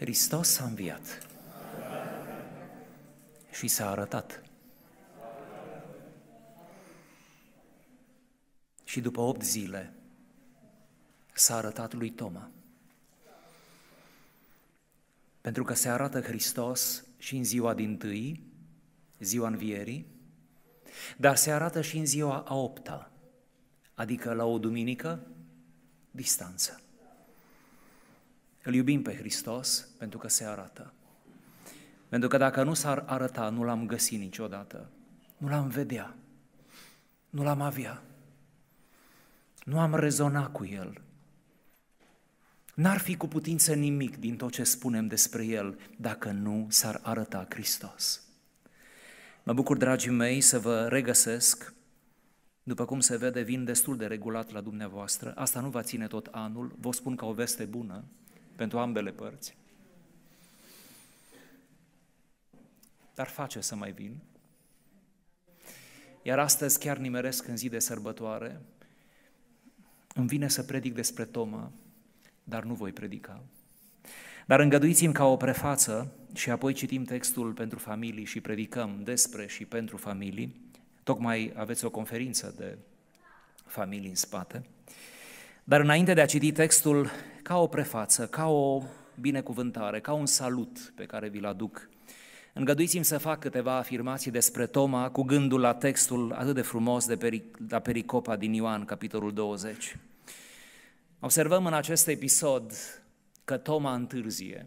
Hristos a înviat și s-a arătat. Și după opt zile s-a arătat lui Toma. Pentru că se arată Hristos și în ziua din tâi, ziua învierii, dar se arată și în ziua a opta, adică la o duminică distanță. Îl iubim pe Hristos pentru că se arată. Pentru că dacă nu s-ar arăta, nu l-am găsit niciodată. Nu l-am vedea. Nu l-am avea. Nu am rezonat cu el. N-ar fi cu putință nimic din tot ce spunem despre el dacă nu s-ar arăta Hristos. Mă bucur, dragii mei, să vă regăsesc. După cum se vede, vin destul de regulat la dumneavoastră. Asta nu va ține tot anul. Vă spun ca o veste bună pentru ambele părți. Dar face să mai vin. Iar astăzi chiar nimeresc în zi de sărbătoare. Îmi vine să predic despre Toma, dar nu voi predica. Dar îngăduiți-mi ca o prefață și apoi citim textul pentru familii și predicăm despre și pentru familii. Tocmai aveți o conferință de familii în spate. Dar înainte de a citi textul, ca o prefață, ca o binecuvântare, ca un salut pe care vi-l aduc, îngăduiți-mi să fac câteva afirmații despre Toma cu gândul la textul atât de frumos de peric- la pericopa din Ioan, capitolul 20. Observăm în acest episod că Toma întârzie.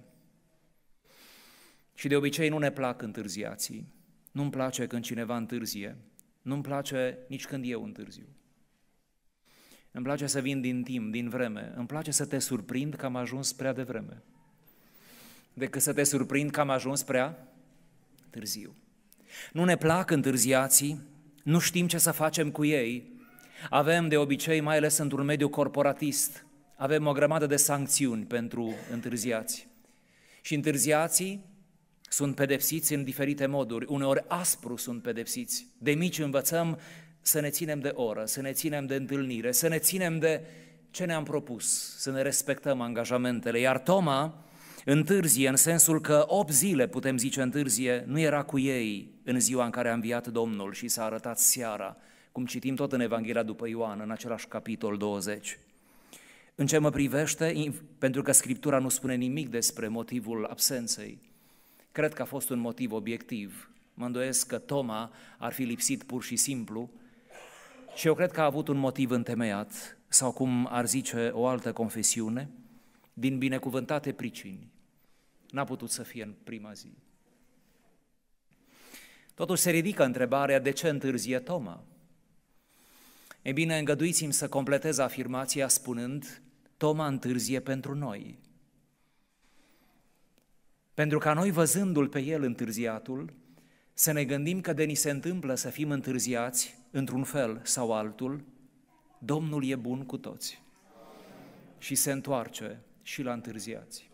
Și de obicei nu ne plac întârziații. Nu-mi place când cineva întârzie. Nu-mi place nici când eu întârziu. Îmi place să vin din timp, din vreme. Îmi place să te surprind că am ajuns prea devreme. Decât să te surprind că am ajuns prea târziu. Nu ne plac întârziații, nu știm ce să facem cu ei. Avem de obicei, mai ales într-un mediu corporatist, avem o grămadă de sancțiuni pentru întârziați. Și întârziații sunt pedepsiți în diferite moduri. Uneori aspru sunt pedepsiți. De mici învățăm să ne ținem de oră, să ne ținem de întâlnire, să ne ținem de ce ne-am propus, să ne respectăm angajamentele. Iar Toma întârzie în sensul că 8 zile, putem zice întârzie, nu era cu ei în ziua în care a înviat Domnul și s-a arătat seara, cum citim tot în Evanghelia după Ioan, în același capitol 20. În ce mă privește, pentru că Scriptura nu spune nimic despre motivul absenței, cred că a fost un motiv obiectiv. Mă îndoiesc că Toma ar fi lipsit pur și simplu și eu cred că a avut un motiv întemeiat, sau cum ar zice o altă confesiune, din binecuvântate pricini. N-a putut să fie în prima zi. Totuși se ridică întrebarea de ce întârzie Toma. E bine, îngăduiți-mi să completez afirmația spunând Toma întârzie pentru noi. Pentru ca noi văzându-l pe el întârziatul, să ne gândim că de ni se întâmplă să fim întârziați într-un fel sau altul, Domnul e bun cu toți și se întoarce și la întârziați.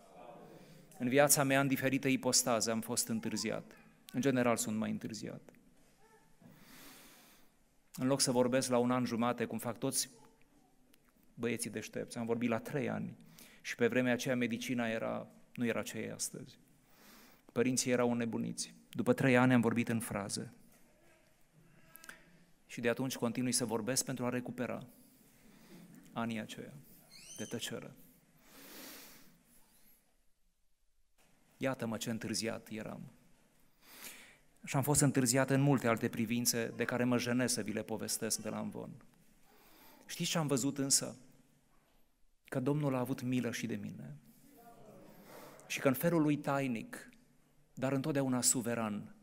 În viața mea, în diferite ipostaze, am fost întârziat. În general sunt mai întârziat. În loc să vorbesc la un an jumate, cum fac toți băieții deștepți, am vorbit la trei ani și pe vremea aceea medicina era, nu era ce e astăzi. Părinții erau nebuniți. După trei ani am vorbit în frază. Și de atunci continui să vorbesc pentru a recupera anii aceia de tăcere. Iată-mă ce întârziat eram. Și am fost întârziat în multe alte privințe de care mă jenesc să vi le povestesc de la învon. Știți ce am văzut însă? Că Domnul a avut milă și de mine. Și că în felul lui tainic dar întotdeauna suveran,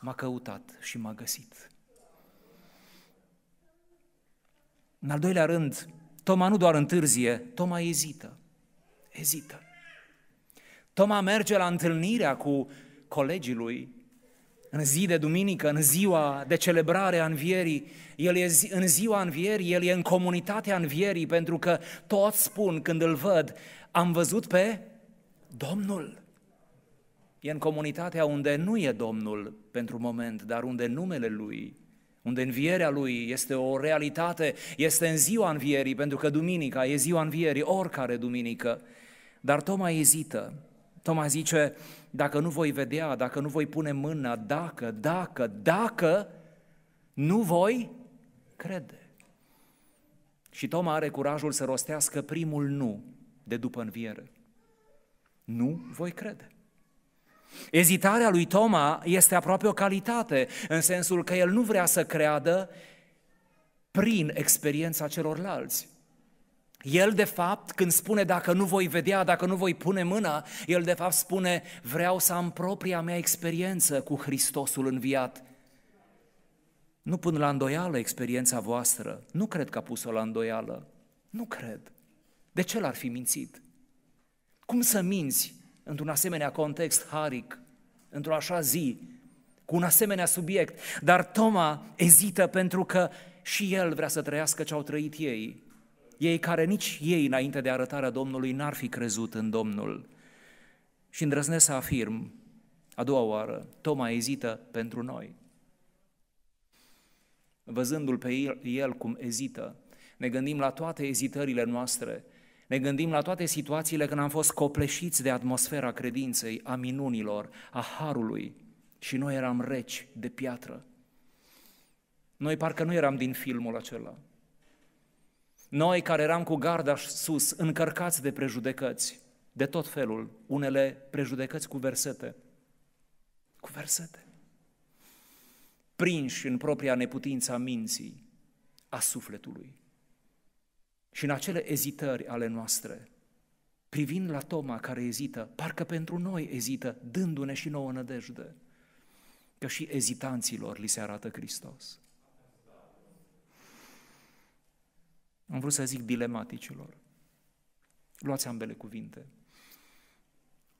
m-a căutat și m-a găsit. În al doilea rând, Toma nu doar întârzie, Toma ezită. Ezită. Toma merge la întâlnirea cu colegii lui în zi de duminică, în ziua de celebrare a învierii. El e zi, în ziua învierii, el e în comunitatea învierii, pentru că toți spun când îl văd, am văzut pe Domnul e în comunitatea unde nu e Domnul pentru moment, dar unde numele Lui, unde învierea Lui este o realitate, este în ziua învierii, pentru că duminica e ziua învierii, oricare duminică. Dar Toma ezită, Toma zice, dacă nu voi vedea, dacă nu voi pune mâna, dacă, dacă, dacă, nu voi crede. Și Toma are curajul să rostească primul nu de după înviere. Nu voi crede. Ezitarea lui Toma este aproape o calitate, în sensul că el nu vrea să creadă prin experiența celorlalți. El, de fapt, când spune dacă nu voi vedea, dacă nu voi pune mâna, el, de fapt, spune vreau să am propria mea experiență cu Hristosul înviat. Nu pun la îndoială experiența voastră. Nu cred că a pus-o la îndoială. Nu cred. De ce l-ar fi mințit? Cum să minți într-un asemenea context haric, într-o așa zi, cu un asemenea subiect. Dar Toma ezită pentru că și el vrea să trăiască ce au trăit ei. Ei care nici ei, înainte de arătarea Domnului, n-ar fi crezut în Domnul. Și îndrăznesc să afirm, a doua oară, Toma ezită pentru noi. Văzându-l pe el, cum ezită, ne gândim la toate ezitările noastre, ne gândim la toate situațiile când am fost copleșiți de atmosfera credinței, a minunilor, a harului și noi eram reci de piatră. Noi parcă nu eram din filmul acela. Noi care eram cu garda sus, încărcați de prejudecăți, de tot felul, unele prejudecăți cu versete. Cu versete. Prinși în propria neputință a minții, a sufletului și în acele ezitări ale noastre, privind la Toma care ezită, parcă pentru noi ezită, dându-ne și nouă nădejde, că și ezitanților li se arată Hristos. Am vrut să zic dilematicilor. Luați ambele cuvinte.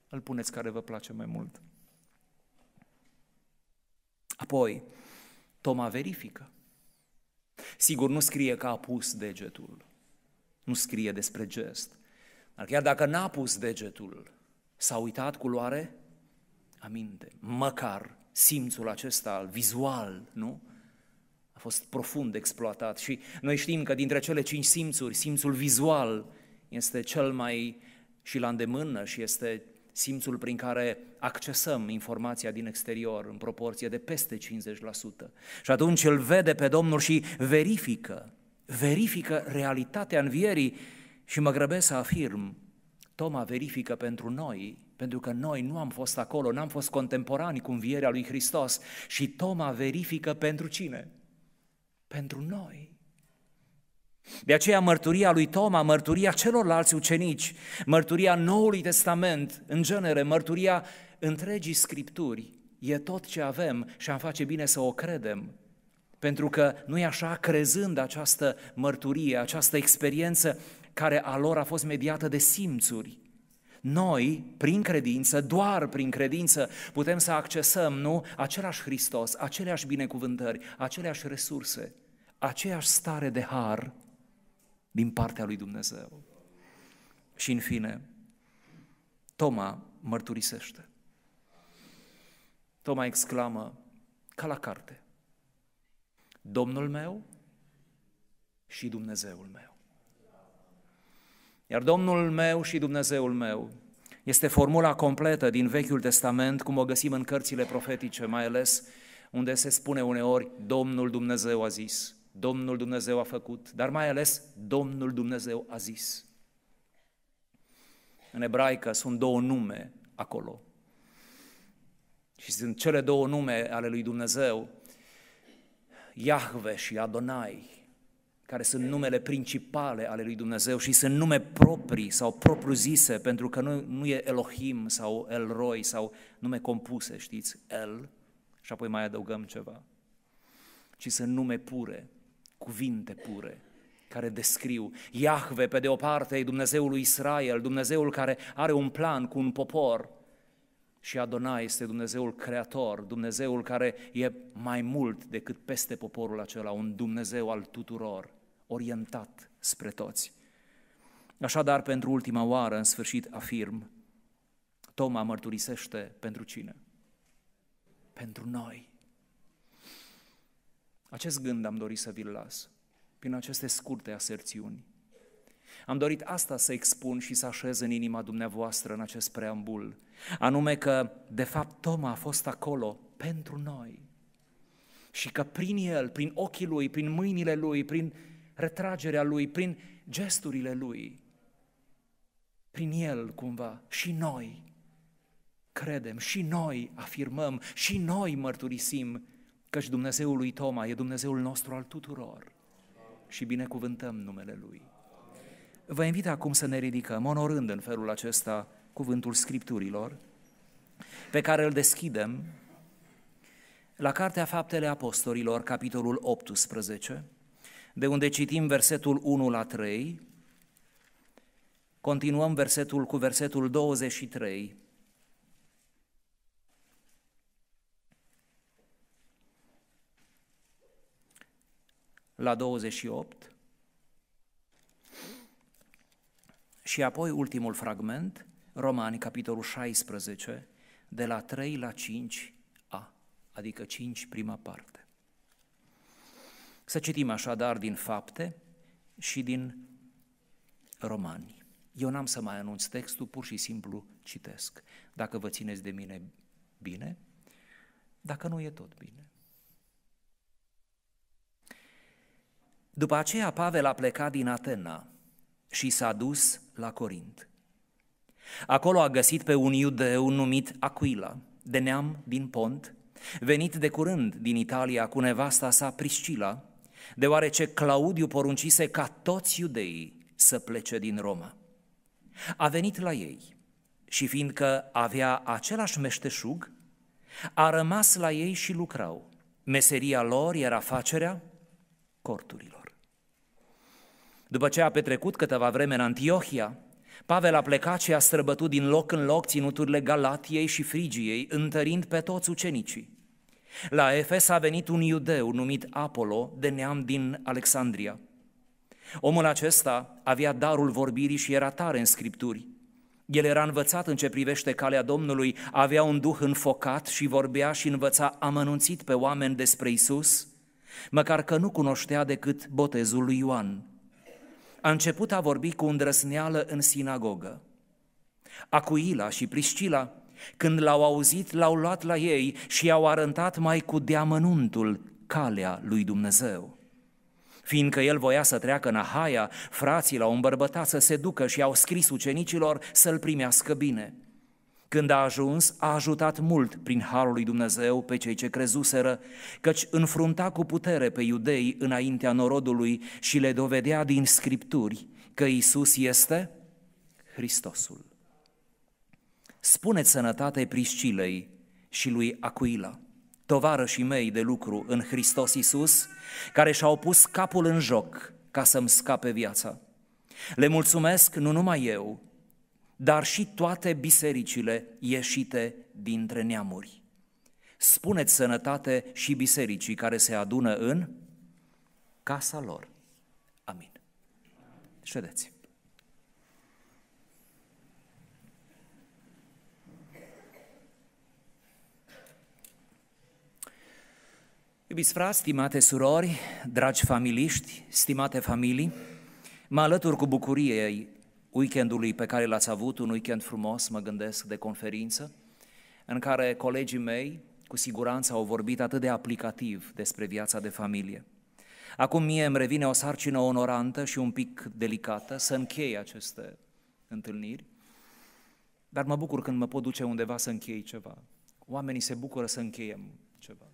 Îl puneți care vă place mai mult. Apoi, Toma verifică. Sigur, nu scrie că a pus degetul nu scrie despre gest. Dar chiar dacă n-a pus degetul, s-a uitat culoare, aminte. Măcar simțul acesta al vizual, nu? A fost profund exploatat și noi știm că dintre cele cinci simțuri, simțul vizual este cel mai și la îndemână și este simțul prin care accesăm informația din exterior în proporție de peste 50%. Și atunci îl vede pe Domnul și verifică verifică realitatea învierii și mă grăbesc să afirm, Toma verifică pentru noi, pentru că noi nu am fost acolo, n-am fost contemporani cu învierea lui Hristos și Toma verifică pentru cine? Pentru noi. De aceea mărturia lui Toma, mărturia celorlalți ucenici, mărturia Noului Testament, în genere, mărturia întregii Scripturi, e tot ce avem și am face bine să o credem pentru că nu e așa, crezând această mărturie, această experiență care a lor a fost mediată de simțuri, noi, prin credință, doar prin credință, putem să accesăm, nu, același Hristos, aceleași binecuvântări, aceleași resurse, aceeași stare de har din partea lui Dumnezeu. Și în fine, Toma mărturisește. Toma exclamă, ca la carte, Domnul meu și Dumnezeul meu. Iar Domnul meu și Dumnezeul meu este formula completă din Vechiul Testament, cum o găsim în cărțile profetice, mai ales unde se spune uneori Domnul Dumnezeu a zis, Domnul Dumnezeu a făcut, dar mai ales Domnul Dumnezeu a zis. În ebraică sunt două nume acolo. Și sunt cele două nume ale lui Dumnezeu Iahve și Adonai, care sunt numele principale ale lui Dumnezeu și sunt nume proprii sau propriu-zise, pentru că nu, nu e Elohim sau Elroi sau nume compuse, știți, El, și apoi mai adăugăm ceva, ci sunt nume pure, cuvinte pure, care descriu Iahve, pe de o parte, e Dumnezeul lui Israel, Dumnezeul care are un plan cu un popor, și Adonai este Dumnezeul creator, Dumnezeul care e mai mult decât peste poporul acela, un Dumnezeu al tuturor, orientat spre toți. Așadar, pentru ultima oară, în sfârșit, afirm, Toma mărturisește pentru cine? Pentru noi. Acest gând am dorit să vi-l las, prin aceste scurte aserțiuni. Am dorit asta să expun și să așez în inima dumneavoastră în acest preambul, anume că, de fapt, Toma a fost acolo pentru noi și că prin el, prin ochii lui, prin mâinile lui, prin retragerea lui, prin gesturile lui, prin el cumva, și noi credem, și noi afirmăm, și noi mărturisim și Dumnezeul lui Toma e Dumnezeul nostru al tuturor și binecuvântăm numele Lui. Vă invit acum să ne ridicăm, onorând în felul acesta cuvântul Scripturilor, pe care îl deschidem la Cartea Faptele Apostolilor, capitolul 18, de unde citim versetul 1 la 3, continuăm versetul cu versetul 23, la 28, Și apoi ultimul fragment, Romani, capitolul 16, de la 3 la 5a, adică 5 prima parte. Să citim așadar din fapte și din romani. Eu n-am să mai anunț textul, pur și simplu citesc. Dacă vă țineți de mine bine, dacă nu e tot bine. După aceea, Pavel a plecat din Atena și s-a dus la Corint. Acolo a găsit pe un iudeu numit Aquila, de neam din Pont, venit de curând din Italia cu nevasta sa Priscila, deoarece Claudiu poruncise ca toți iudeii să plece din Roma. A venit la ei și fiindcă avea același meșteșug, a rămas la ei și lucrau. Meseria lor era facerea corturilor. După ce a petrecut câteva vreme în Antiohia, Pavel a plecat și a străbătut din loc în loc ținuturile Galatiei și Frigiei, întărind pe toți ucenicii. La Efes a venit un iudeu numit Apollo, de neam din Alexandria. Omul acesta avea darul vorbirii și era tare în scripturi. El era învățat în ce privește calea Domnului, avea un duh înfocat și vorbea și învăța amănunțit pe oameni despre Isus, măcar că nu cunoștea decât botezul lui Ioan a început a vorbi cu îndrăsneală în sinagogă. Acuila și Priscila, când l-au auzit, l-au luat la ei și i-au arătat mai cu deamănuntul calea lui Dumnezeu. Fiindcă el voia să treacă în Ahaia, frații l-au îmbărbătat să se ducă și au scris ucenicilor să-l primească bine – când a ajuns, a ajutat mult prin harul lui Dumnezeu pe cei ce crezuseră, căci înfrunta cu putere pe iudei înaintea norodului și le dovedea din scripturi că Isus este Hristosul. Spuneți sănătate Priscilei și lui Acuila, tovarășii mei de lucru în Hristos Isus, care și-au pus capul în joc ca să-mi scape viața. Le mulțumesc nu numai eu, dar și toate bisericile ieșite dintre neamuri. Spuneți sănătate și bisericii care se adună în casa lor. Amin. Ședeți. Iubiți frați, stimate surori, dragi familiști, stimate familii, mă alătur cu bucurie weekendului pe care l-ați avut, un weekend frumos, mă gândesc, de conferință, în care colegii mei, cu siguranță, au vorbit atât de aplicativ despre viața de familie. Acum mie îmi revine o sarcină onorantă și un pic delicată să închei aceste întâlniri, dar mă bucur când mă pot duce undeva să închei ceva. Oamenii se bucură să încheiem ceva.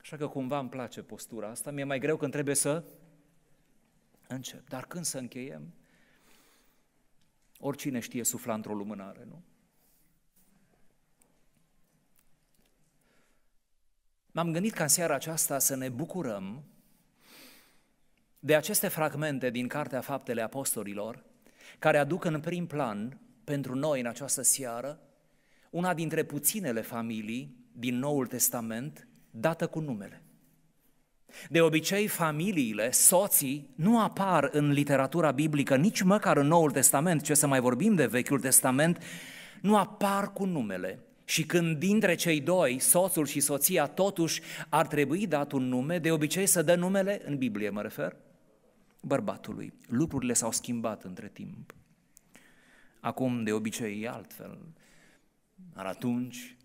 Așa că cumva îmi place postura asta. Mi-e mai greu când trebuie să încep. Dar când să încheiem, Oricine știe sufla într-o lumânare, nu? M-am gândit ca în seara aceasta să ne bucurăm de aceste fragmente din Cartea Faptele Apostolilor, care aduc în prim plan pentru noi în această seară una dintre puținele familii din Noul Testament dată cu numele. De obicei, familiile, soții, nu apar în literatura biblică, nici măcar în Noul Testament, ce să mai vorbim de Vechiul Testament, nu apar cu numele. Și când dintre cei doi, soțul și soția, totuși ar trebui dat un nume, de obicei să dă numele, în Biblie mă refer, bărbatului. Lucrurile s-au schimbat între timp. Acum, de obicei, e altfel. Dar atunci,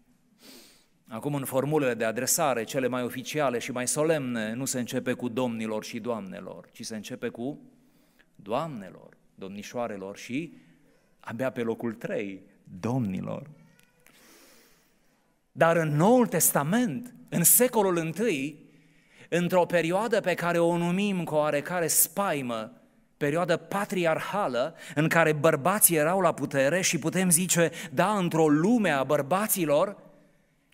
Acum, în formulele de adresare, cele mai oficiale și mai solemne, nu se începe cu domnilor și doamnelor, ci se începe cu doamnelor, domnișoarelor și, abia pe locul trei, domnilor. Dar în Noul Testament, în secolul I, într-o perioadă pe care o numim cu oarecare spaimă, perioadă patriarhală, în care bărbații erau la putere și putem zice, da, într-o lume a bărbaților,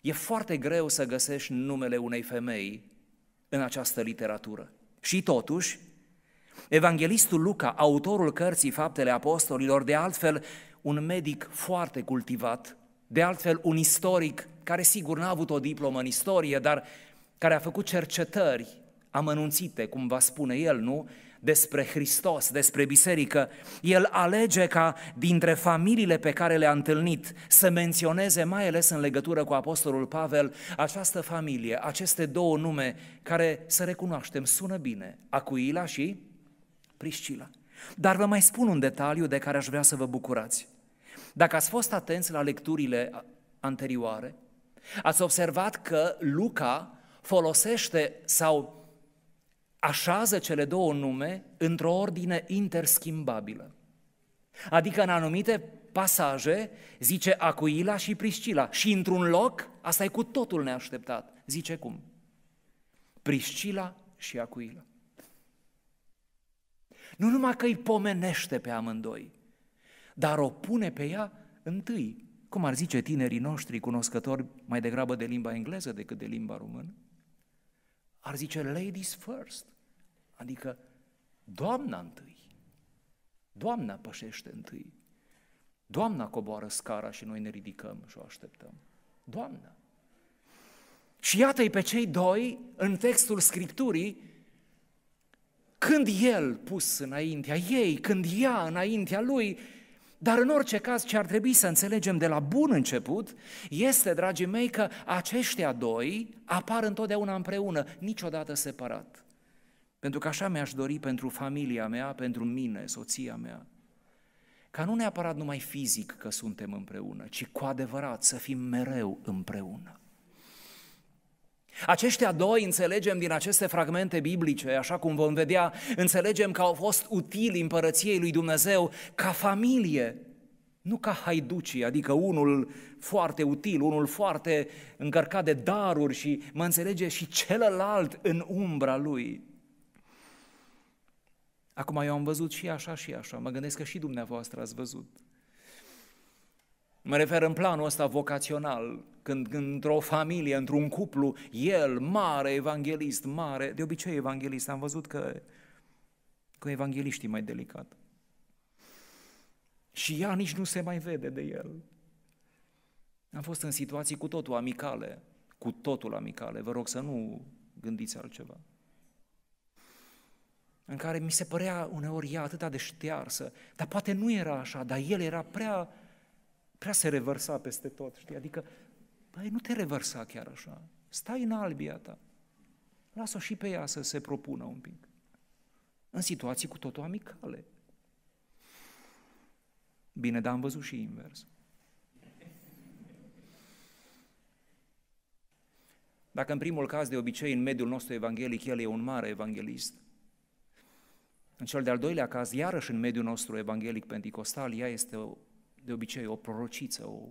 E foarte greu să găsești numele unei femei în această literatură. Și totuși, evanghelistul Luca, autorul cărții Faptele Apostolilor, de altfel un medic foarte cultivat, de altfel un istoric care sigur n-a avut o diplomă în istorie, dar care a făcut cercetări amănunțite, cum va spune el, nu? despre Hristos, despre biserică, el alege ca dintre familiile pe care le-a întâlnit să menționeze mai ales în legătură cu Apostolul Pavel această familie, aceste două nume care, să recunoaștem, sună bine, Acuila și Priscila. Dar vă mai spun un detaliu de care aș vrea să vă bucurați. Dacă ați fost atenți la lecturile anterioare, ați observat că Luca folosește sau așează cele două nume într-o ordine interschimbabilă. Adică în anumite pasaje zice Acuila și Priscila și într-un loc, asta e cu totul neașteptat, zice cum? Priscila și Acuila. Nu numai că îi pomenește pe amândoi, dar o pune pe ea întâi, cum ar zice tinerii noștri cunoscători mai degrabă de limba engleză decât de limba română, ar zice ladies first. Adică Doamna întâi. Doamna pășește întâi. Doamna coboară scara și noi ne ridicăm și o așteptăm. Doamna. Și iată-i pe cei doi în textul Scripturii, când el pus înaintea ei, când ea înaintea lui, dar în orice caz ce ar trebui să înțelegem de la bun început este, dragii mei, că aceștia doi apar întotdeauna împreună, niciodată separat. Pentru că așa mi-aș dori pentru familia mea, pentru mine, soția mea. Ca nu neapărat numai fizic că suntem împreună, ci cu adevărat să fim mereu împreună. Aceștia doi înțelegem din aceste fragmente biblice, așa cum vom vedea, înțelegem că au fost utili împărăției lui Dumnezeu ca familie, nu ca haiduci, adică unul foarte util, unul foarte încărcat de daruri și mă înțelege și celălalt în umbra lui. Acum eu am văzut și așa și așa, mă gândesc că și dumneavoastră ați văzut. Mă refer în planul ăsta vocațional, când într-o familie, într-un cuplu, el, mare evanghelist, mare, de obicei evanghelist, am văzut că cu evangeliștii mai delicat. Și ea nici nu se mai vede de el. Am fost în situații cu totul amicale, cu totul amicale, vă rog să nu gândiți altceva în care mi se părea uneori ea atâta de ștearsă, dar poate nu era așa, dar el era prea, prea se revărsa peste tot, știi? Adică, băi, nu te revărsa chiar așa, stai în albia ta, lasă și pe ea să se propună un pic, în situații cu totul amicale. Bine, dar am văzut și invers. Dacă în primul caz, de obicei, în mediul nostru evanghelic, el e un mare evanghelist, în cel de-al doilea caz, iarăși în mediul nostru evanghelic pentecostal, ea este o, de obicei o prorociță, o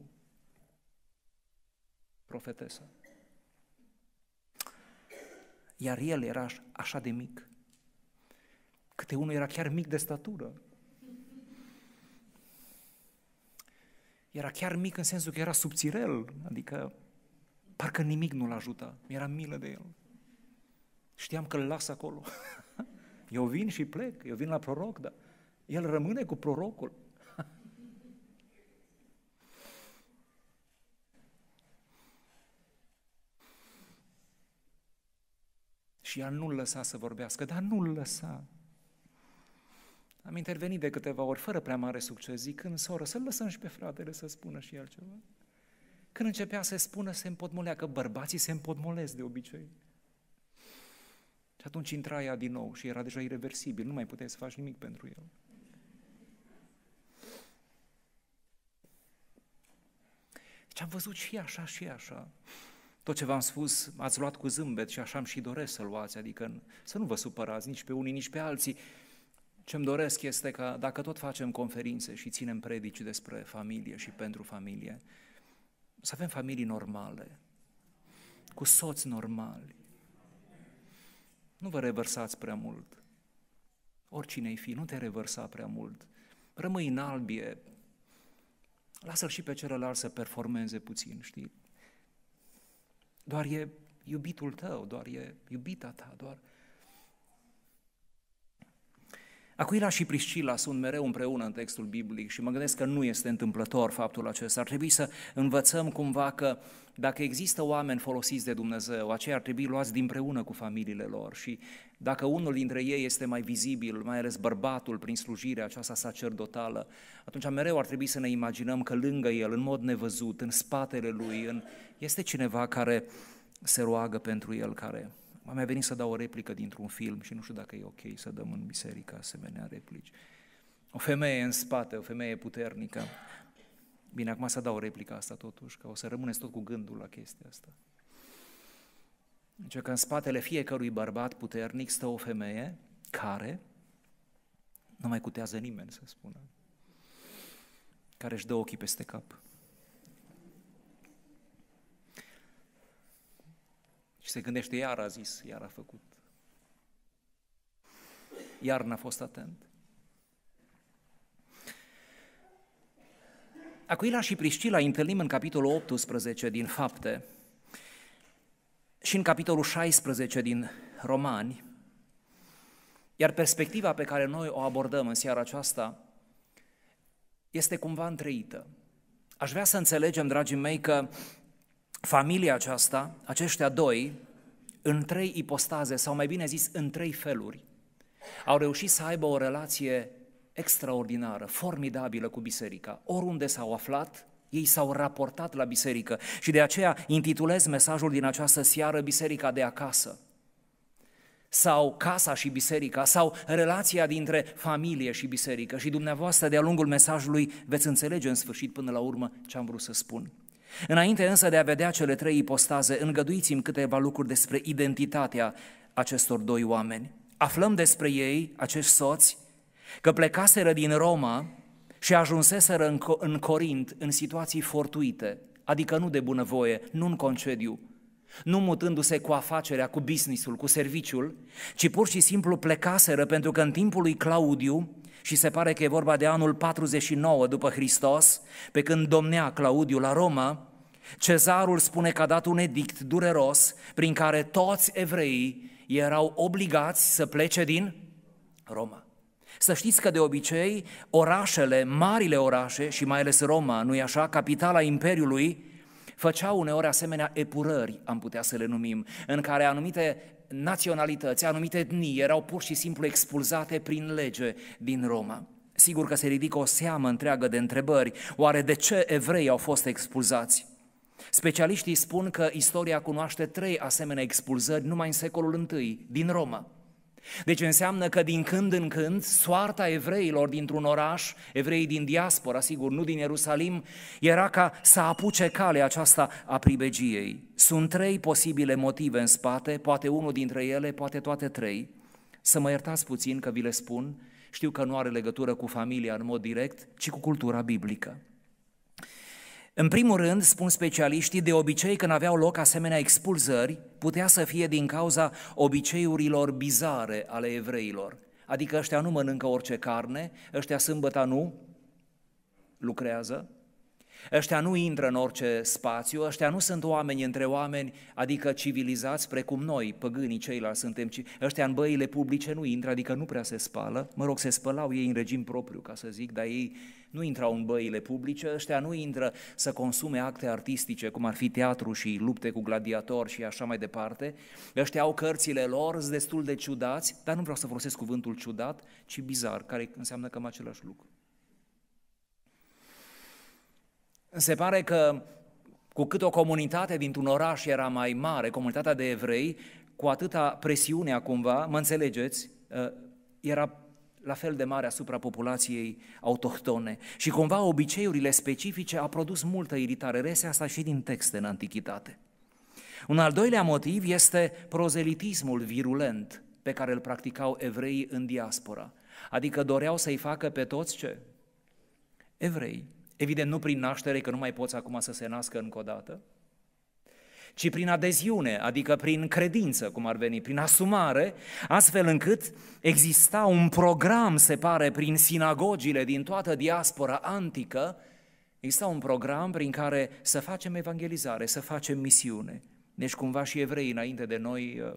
profetesă. Iar el era așa de mic. Câte unul era chiar mic de statură. Era chiar mic în sensul că era subțirel, adică parcă nimic nu-l ajuta. Mi-era milă de el. Știam că îl las acolo. Eu vin și plec, eu vin la proroc, dar el rămâne cu prorocul. și ea nu-l lăsa să vorbească, dar nu-l lăsa. Am intervenit de câteva ori, fără prea mare succes, zicând, soră, să-l lăsăm și pe fratele să spună și el ceva. Când începea să spună, se împotmolea, că bărbații se împotmolesc de obicei. Și atunci intra ea din nou și era deja irreversibil, nu mai puteai să faci nimic pentru el. Și deci am văzut și așa, și așa. Tot ce v-am spus ați luat cu zâmbet și așa am și doresc să luați, adică să nu vă supărați nici pe unii, nici pe alții. Ce-mi doresc este că dacă tot facem conferințe și ținem predici despre familie și pentru familie, să avem familii normale, cu soți normali, nu vă revărsați prea mult. Oricine-i fi, nu te revărsa prea mult. Rămâi în albie. Lasă-l și pe celălalt să performeze puțin, știi? Doar e iubitul tău, doar e iubita ta, doar Acuila și Priscila sunt mereu împreună în textul biblic și mă gândesc că nu este întâmplător faptul acesta. Ar trebui să învățăm cumva că dacă există oameni folosiți de Dumnezeu, aceia ar trebui luați dinpreună cu familiile lor și dacă unul dintre ei este mai vizibil, mai ales bărbatul prin slujirea aceasta sacerdotală, atunci mereu ar trebui să ne imaginăm că lângă el, în mod nevăzut, în spatele lui, în... este cineva care se roagă pentru el, care am mai venit să dau o replică dintr-un film și nu știu dacă e ok să dăm în biserică asemenea replici. O femeie în spate, o femeie puternică. Bine, acum să dau o replică asta totuși, că o să rămâneți tot cu gândul la chestia asta. Deci că în spatele fiecărui bărbat puternic stă o femeie care nu mai cutează nimeni, să spună, care își dă ochii peste cap. Și se gândește, iar a zis, iar a făcut. Iar n-a fost atent. Acuila și Priscila îi întâlnim în capitolul 18 din Fapte și în capitolul 16 din Romani, iar perspectiva pe care noi o abordăm în seara aceasta este cumva întreită. Aș vrea să înțelegem, dragii mei, că familia aceasta, aceștia doi, în trei ipostaze, sau mai bine zis, în trei feluri, au reușit să aibă o relație extraordinară, formidabilă cu biserica. Oriunde s-au aflat, ei s-au raportat la biserică și de aceea intitulez mesajul din această seară Biserica de acasă. Sau casa și biserica, sau relația dintre familie și biserică. Și dumneavoastră, de-a lungul mesajului, veți înțelege în sfârșit până la urmă ce am vrut să spun. Înainte însă de a vedea cele trei ipostaze, îngăduiți-mi câteva lucruri despre identitatea acestor doi oameni. Aflăm despre ei, acești soți, că plecaseră din Roma și ajunseseră în, în Corint în situații fortuite, adică nu de bunăvoie, nu în concediu, nu mutându-se cu afacerea, cu businessul, cu serviciul, ci pur și simplu plecaseră pentru că în timpul lui Claudiu și se pare că e vorba de anul 49 după Hristos, pe când domnea Claudiu la Roma, cezarul spune că a dat un edict dureros prin care toți evreii erau obligați să plece din Roma. Să știți că de obicei orașele, marile orașe și mai ales Roma, nu-i așa, capitala Imperiului, făceau uneori asemenea epurări, am putea să le numim, în care anumite naționalități, anumite etnii erau pur și simplu expulzate prin lege din Roma. Sigur că se ridică o seamă întreagă de întrebări. Oare de ce evrei au fost expulzați? Specialiștii spun că istoria cunoaște trei asemenea expulzări numai în secolul I din Roma. Deci înseamnă că din când în când soarta evreilor dintr-un oraș, evrei din diaspora, sigur, nu din Ierusalim, era ca să apuce calea aceasta a pribegiei. Sunt trei posibile motive în spate, poate unul dintre ele, poate toate trei. Să mă iertați puțin că vi le spun, știu că nu are legătură cu familia în mod direct, ci cu cultura biblică. În primul rând, spun specialiștii, de obicei când aveau loc asemenea expulzări, putea să fie din cauza obiceiurilor bizare ale evreilor. Adică ăștia nu mănâncă orice carne, ăștia sâmbăta nu lucrează, Ăștia nu intră în orice spațiu, ăștia nu sunt oameni între oameni, adică civilizați precum noi, păgânii ceilalți suntem, ci ăștia în băile publice nu intră, adică nu prea se spală, mă rog, se spălau ei în regim propriu, ca să zic, dar ei nu intrau în băile publice, ăștia nu intră să consume acte artistice, cum ar fi teatru și lupte cu gladiatori și așa mai departe, ăștia au cărțile lor, sunt destul de ciudați, dar nu vreau să folosesc cuvântul ciudat, ci bizar, care înseamnă cam același lucru. Se pare că cu cât o comunitate dintr-un oraș era mai mare, comunitatea de evrei, cu atâta presiunea cumva, mă înțelegeți, uh, era la fel de mare asupra populației autohtone. Și cumva obiceiurile specifice au produs multă iritare. Rese asta și din texte în antichitate. Un al doilea motiv este prozelitismul virulent pe care îl practicau evreii în diaspora. Adică doreau să-i facă pe toți ce? Evrei Evident, nu prin naștere, că nu mai poți acum să se nască încă o dată, ci prin adeziune, adică prin credință, cum ar veni, prin asumare, astfel încât exista un program, se pare, prin sinagogile din toată diaspora antică, exista un program prin care să facem evangelizare, să facem misiune. Deci cumva și evreii înainte de noi uh,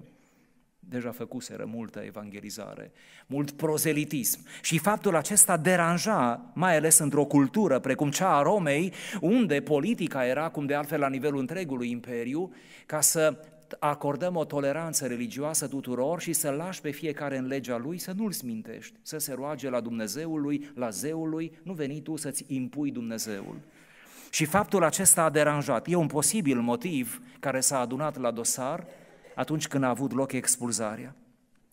deja făcuseră multă evangelizare, mult prozelitism. Și faptul acesta deranja, mai ales într-o cultură precum cea a Romei, unde politica era, cum de altfel la nivelul întregului imperiu, ca să acordăm o toleranță religioasă tuturor și să lași pe fiecare în legea lui să nu-l smintești, să se roage la Dumnezeul lui, la zeul lui, nu veni tu să-ți impui Dumnezeul. Și faptul acesta a deranjat. E un posibil motiv care s-a adunat la dosar, atunci când a avut loc expulzarea.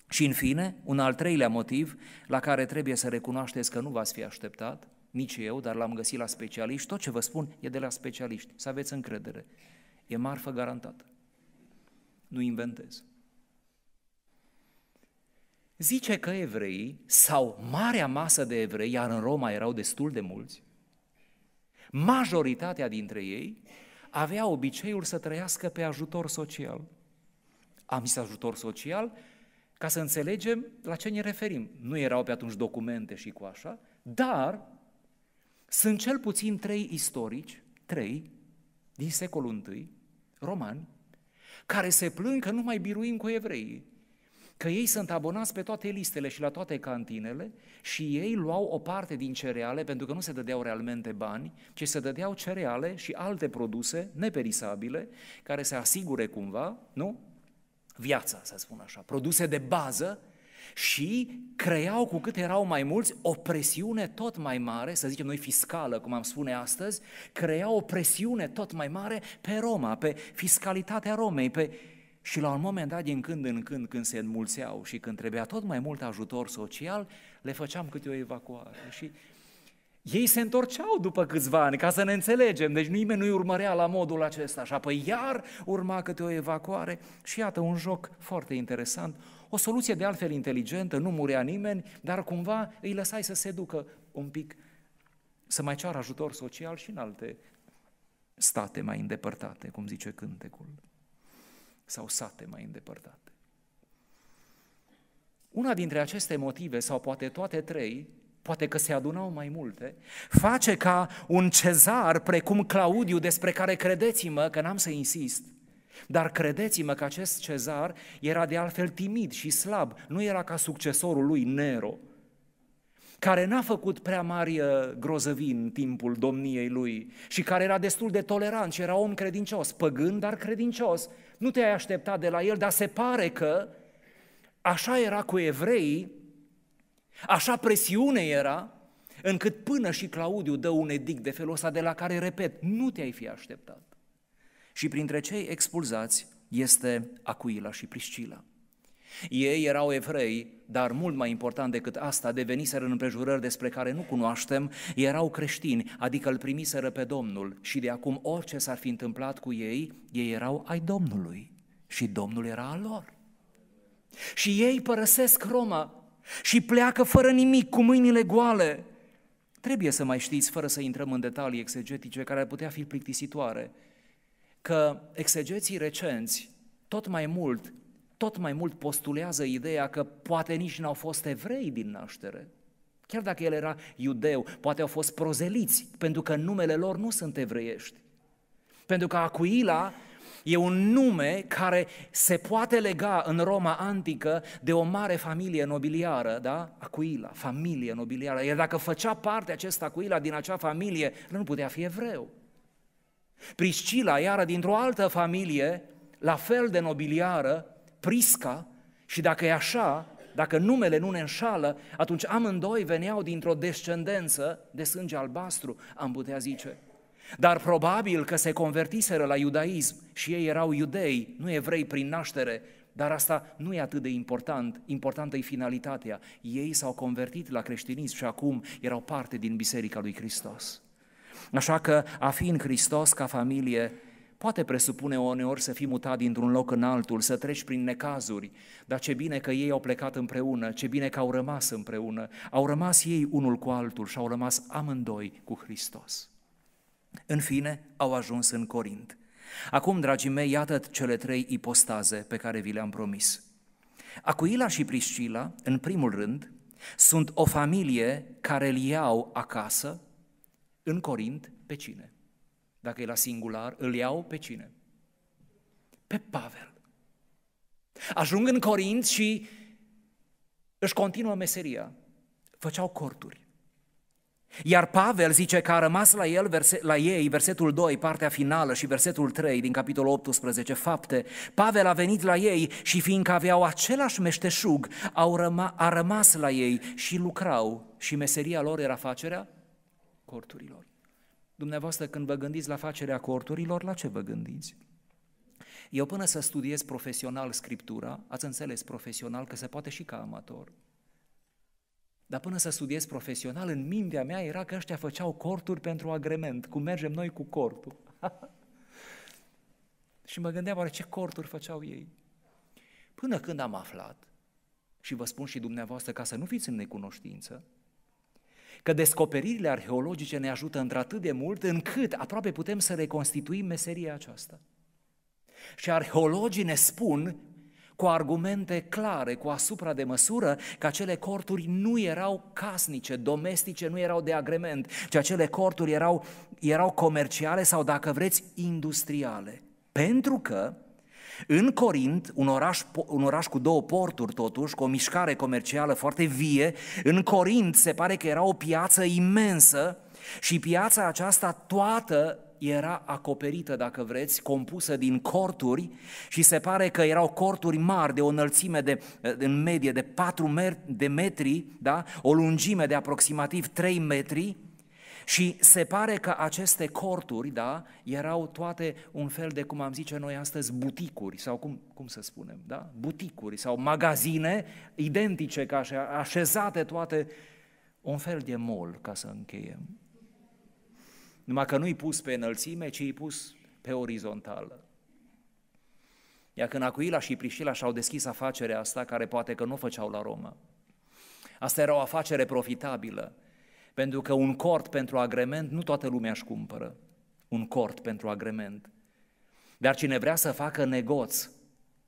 Și în fine, un al treilea motiv la care trebuie să recunoașteți că nu v-ați fi așteptat, nici eu, dar l-am găsit la specialiști, tot ce vă spun e de la specialiști, să aveți încredere. E marfă garantată. Nu inventez. Zice că evreii, sau marea masă de evrei, iar în Roma erau destul de mulți, majoritatea dintre ei avea obiceiul să trăiască pe ajutor social – am zis ajutor social, ca să înțelegem la ce ne referim. Nu erau pe atunci documente și cu așa, dar sunt cel puțin trei istorici, trei, din secolul I, romani, care se plâng că nu mai biruim cu evreii, că ei sunt abonați pe toate listele și la toate cantinele și ei luau o parte din cereale, pentru că nu se dădeau realmente bani, ci se dădeau cereale și alte produse neperisabile, care se asigure cumva, nu? viața, să spun așa, produse de bază și creau cu cât erau mai mulți o presiune tot mai mare, să zicem noi fiscală, cum am spune astăzi, creau o presiune tot mai mare pe Roma, pe fiscalitatea Romei, pe... și la un moment dat, din când în când, când se înmulțeau și când trebuia tot mai mult ajutor social, le făceam câte o evacuare și ei se întorceau după câțiva ani, ca să ne înțelegem, deci nimeni nu-i urmărea la modul acesta. Și apoi iar urma câte o evacuare și iată un joc foarte interesant, o soluție de altfel inteligentă, nu murea nimeni, dar cumva îi lăsai să se ducă un pic, să mai ceară ajutor social și în alte state mai îndepărtate, cum zice cântecul, sau sate mai îndepărtate. Una dintre aceste motive, sau poate toate trei, poate că se adunau mai multe, face ca un cezar precum Claudiu, despre care credeți-mă că n-am să insist, dar credeți-mă că acest cezar era de altfel timid și slab, nu era ca succesorul lui Nero, care n-a făcut prea mari uh, grozăvii în timpul domniei lui și care era destul de tolerant și era om credincios, păgând, dar credincios. Nu te-ai aștepta de la el, dar se pare că așa era cu evreii Așa presiune era, încât până și Claudiu dă un edict de felul ăsta de la care, repet, nu te-ai fi așteptat. Și printre cei expulzați este Acuila și Priscila. Ei erau evrei, dar mult mai important decât asta, deveniseră în împrejurări despre care nu cunoaștem, erau creștini, adică îl primiseră pe Domnul și de acum orice s-ar fi întâmplat cu ei, ei erau ai Domnului și Domnul era al lor. Și ei părăsesc Roma, și pleacă fără nimic, cu mâinile goale. Trebuie să mai știți, fără să intrăm în detalii exegetice care ar putea fi plictisitoare, că exegeții recenți tot mai mult, tot mai mult postulează ideea că poate nici n-au fost evrei din naștere. Chiar dacă el era iudeu, poate au fost prozeliți, pentru că numele lor nu sunt evreiești. Pentru că Acuila E un nume care se poate lega în Roma antică de o mare familie nobiliară, da? Acuila, familie nobiliară. Iar dacă făcea parte acest Acuila din acea familie, nu putea fi evreu. Priscila, iară dintr-o altă familie, la fel de nobiliară, Prisca, și dacă e așa, dacă numele nu ne înșală, atunci amândoi veneau dintr-o descendență de sânge albastru, am putea zice. Dar probabil că se convertiseră la iudaism și ei erau iudei, nu evrei prin naștere, dar asta nu e atât de important, importantă e finalitatea. Ei s-au convertit la creștinism și acum erau parte din Biserica lui Hristos. Așa că a fi în Hristos ca familie poate presupune uneori să fii mutat dintr-un loc în altul, să treci prin necazuri, dar ce bine că ei au plecat împreună, ce bine că au rămas împreună, au rămas ei unul cu altul și au rămas amândoi cu Hristos. În fine, au ajuns în Corint. Acum, dragii mei, iată cele trei ipostaze pe care vi le-am promis. Acuila și Priscila, în primul rând, sunt o familie care îl iau acasă, în Corint, pe cine? Dacă e la singular, îl iau pe cine? Pe Pavel. Ajung în Corint și își continuă meseria. Făceau corturi. Iar Pavel zice că a rămas la, el, verse, la ei, versetul 2, partea finală și versetul 3 din capitolul 18, fapte. Pavel a venit la ei și fiindcă aveau același meșteșug, au răma, a rămas la ei și lucrau și meseria lor era facerea corturilor. Dumneavoastră, când vă gândiți la facerea corturilor, la ce vă gândiți? Eu până să studiez profesional Scriptura, ați înțeles profesional că se poate și ca amator, dar până să studiez profesional, în mintea mea era că ăștia făceau corturi pentru agrement, cum mergem noi cu cortul. și mă gândeam, oare ce corturi făceau ei? Până când am aflat, și vă spun și dumneavoastră ca să nu fiți în necunoștință, că descoperirile arheologice ne ajută într-atât de mult încât aproape putem să reconstituim meseria aceasta. Și arheologii ne spun cu argumente clare, cu asupra de măsură, că acele corturi nu erau casnice, domestice, nu erau de agrement, ci acele corturi erau, erau comerciale sau, dacă vreți, industriale. Pentru că în Corint, un oraș, un oraș cu două porturi totuși, cu o mișcare comercială foarte vie, în Corint se pare că era o piață imensă și piața aceasta toată era acoperită, dacă vreți, compusă din corturi și se pare că erau corturi mari de o înălțime de, în medie de 4 de metri, da? o lungime de aproximativ 3 metri și se pare că aceste corturi da, erau toate un fel de, cum am zice noi astăzi, buticuri sau cum, cum să spunem, da? buticuri sau magazine identice ca așa, așezate toate, un fel de mol, ca să încheiem. Numai că nu-i pus pe înălțime, ci i pus pe orizontală. Iar când Acuila și Priscila și-au deschis afacerea asta, care poate că nu o făceau la Roma, asta era o afacere profitabilă, pentru că un cort pentru agrement nu toată lumea își cumpără. Un cort pentru agrement. Dar cine vrea să facă negoț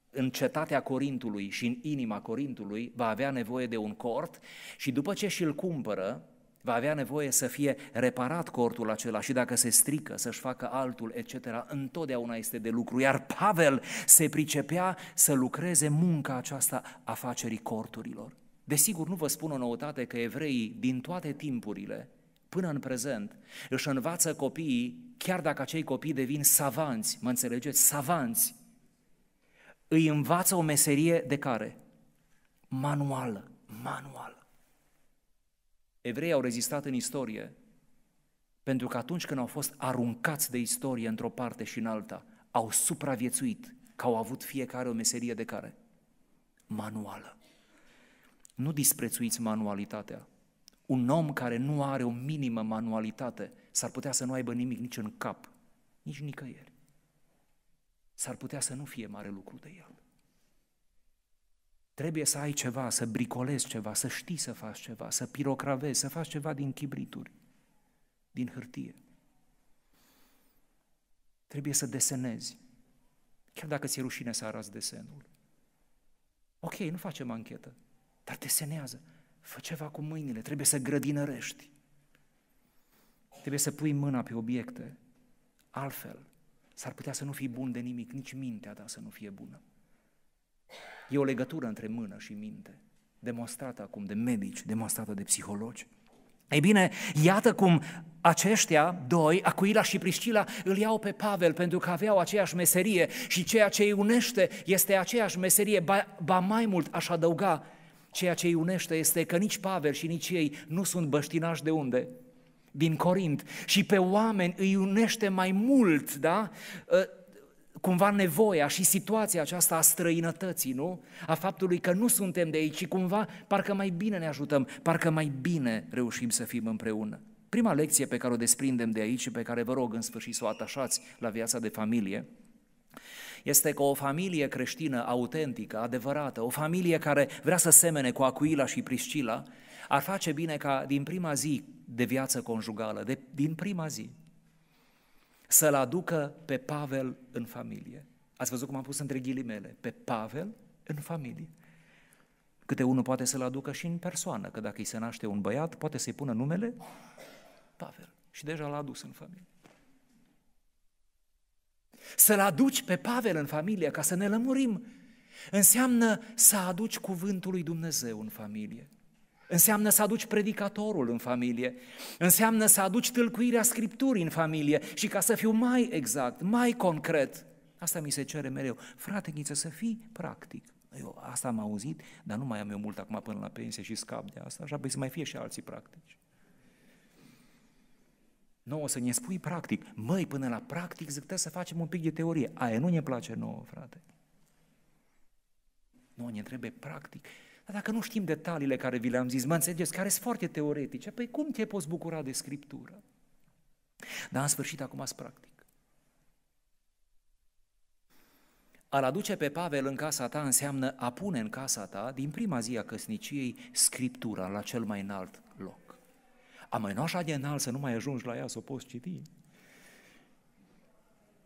în cetatea Corintului și în inima Corintului, va avea nevoie de un cort și după ce și-l cumpără, va avea nevoie să fie reparat cortul acela și dacă se strică, să-și facă altul, etc., întotdeauna este de lucru. Iar Pavel se pricepea să lucreze munca aceasta afacerii corturilor. Desigur, nu vă spun o noutate că evreii din toate timpurile, până în prezent, își învață copiii, chiar dacă acei copii devin savanți, mă înțelegeți, savanți, îi învață o meserie de care? Manuală, manuală. Evreii au rezistat în istorie, pentru că atunci când au fost aruncați de istorie într-o parte și în alta, au supraviețuit, că au avut fiecare o meserie de care? Manuală. Nu disprețuiți manualitatea. Un om care nu are o minimă manualitate s-ar putea să nu aibă nimic nici în cap, nici nicăieri. S-ar putea să nu fie mare lucru de el. Trebuie să ai ceva, să bricolezi ceva, să știi să faci ceva, să pirocravezi, să faci ceva din chibrituri, din hârtie. Trebuie să desenezi, chiar dacă ți-e rușine să arăți desenul. Ok, nu facem anchetă, dar desenează. Fă ceva cu mâinile, trebuie să grădinărești. Trebuie să pui mâna pe obiecte. Altfel, s-ar putea să nu fii bun de nimic, nici mintea ta să nu fie bună. E o legătură între mână și minte, demonstrată acum de medici, demonstrată de psihologi. Ei bine, iată cum aceștia doi, Acuila și Priscila, îl iau pe Pavel pentru că aveau aceeași meserie și ceea ce îi unește este aceeași meserie, ba, ba mai mult aș adăuga, ceea ce îi unește este că nici Pavel și nici ei nu sunt băștinași de unde? Din Corint. Și pe oameni îi unește mai mult, da? Ă, cumva nevoia și situația aceasta a străinătății, nu? A faptului că nu suntem de aici și cumva parcă mai bine ne ajutăm, parcă mai bine reușim să fim împreună. Prima lecție pe care o desprindem de aici și pe care vă rog în sfârșit să o atașați la viața de familie, este că o familie creștină autentică, adevărată, o familie care vrea să semene cu Acuila și Priscila, ar face bine ca din prima zi de viață conjugală, de, din prima zi, să-l aducă pe Pavel în familie. Ați văzut cum am pus între ghilimele, pe Pavel în familie. Câte unul poate să-l aducă și în persoană, că dacă îi se naște un băiat, poate să-i pună numele Pavel. Și deja l-a adus în familie. Să-l aduci pe Pavel în familie ca să ne lămurim înseamnă să aduci cuvântul lui Dumnezeu în familie. Înseamnă să aduci predicatorul în familie, înseamnă să aduci tâlcuirea Scripturii în familie și ca să fiu mai exact, mai concret, asta mi se cere mereu, frate Ghiță, să fii practic. Eu asta am auzit, dar nu mai am eu mult acum până la pensie și scap de asta, așa, păi să mai fie și alții practici. Nu, o să ne spui practic. Măi, până la practic, zic, să facem un pic de teorie. Aia nu ne place nouă, frate. Nu, ne trebuie practic. Dar dacă nu știm detaliile care vi le-am zis, mă înțelegeți, care sunt foarte teoretice, păi cum te poți bucura de Scriptură? Dar în sfârșit acum ați practic. a aduce pe Pavel în casa ta înseamnă a pune în casa ta, din prima zi a căsniciei, Scriptura la cel mai înalt loc. Am mai așa de înalt să nu mai ajungi la ea să o poți citi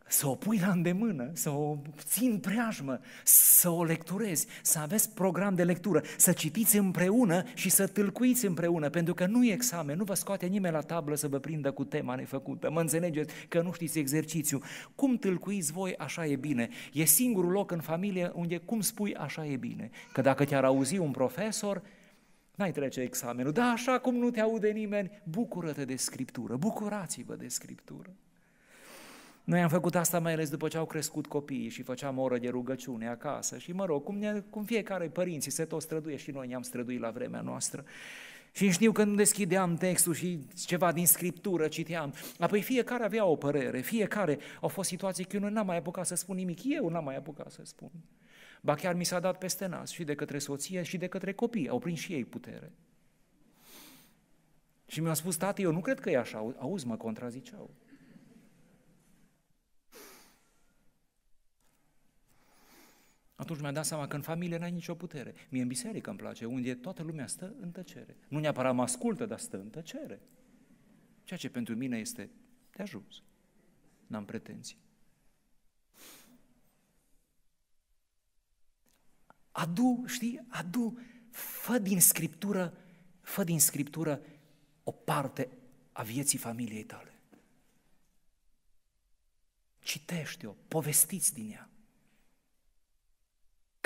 să o pui la îndemână, să o ții în preajmă, să o lecturezi, să aveți program de lectură, să citiți împreună și să tâlcuiți împreună, pentru că nu e examen, nu vă scoate nimeni la tablă să vă prindă cu tema nefăcută. Mă înțelegeți că nu știți exercițiu. Cum tâlcuiți voi, așa e bine. E singurul loc în familie unde cum spui, așa e bine. Că dacă te-ar auzi un profesor, n-ai trece examenul. Da, așa cum nu te aude nimeni, bucură-te de Scriptură, bucurați-vă de Scriptură. Noi am făcut asta mai ales după ce au crescut copiii și făceam o oră de rugăciune acasă și mă rog, cum, ne, cum fiecare părinții se tot străduie și noi ne-am străduit la vremea noastră. Și știu când deschideam textul și ceva din scriptură citeam. Apoi fiecare avea o părere, fiecare. Au fost situații că eu nu am mai apucat să spun nimic, eu n-am mai apucat să spun. Ba chiar mi s-a dat peste nas și de către soție și de către copii, au prins și ei putere. Și mi-au spus, tată, eu nu cred că e așa, auzi, mă contraziceau. Atunci mi-am dat seama că în familie n-ai nicio putere. Mie în biserică îmi place, unde toată lumea stă în tăcere. Nu neapărat mă ascultă, dar stă în tăcere. Ceea ce pentru mine este de ajuns. N-am pretenții. Adu, știi, adu, fă din scriptură, fă din scriptură o parte a vieții familiei tale. Citește-o, povestiți din ea.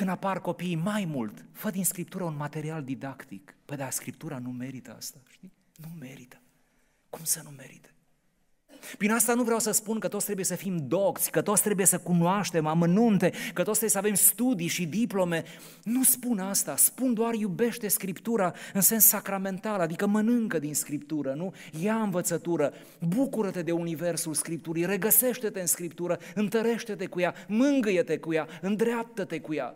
Când apar copiii mai mult, fă din Scriptură un material didactic. Păi da, Scriptura nu merită asta, știi? Nu merită. Cum să nu merită? Prin asta nu vreau să spun că toți trebuie să fim docți, că toți trebuie să cunoaștem amănunte, că toți trebuie să avem studii și diplome. Nu spun asta, spun doar iubește Scriptura în sens sacramental, adică mănâncă din Scriptură, nu? Ia învățătură, bucură-te de universul Scripturii, regăsește-te în Scriptură, întărește-te cu ea, mângâie-te cu ea, îndreaptă-te cu ea.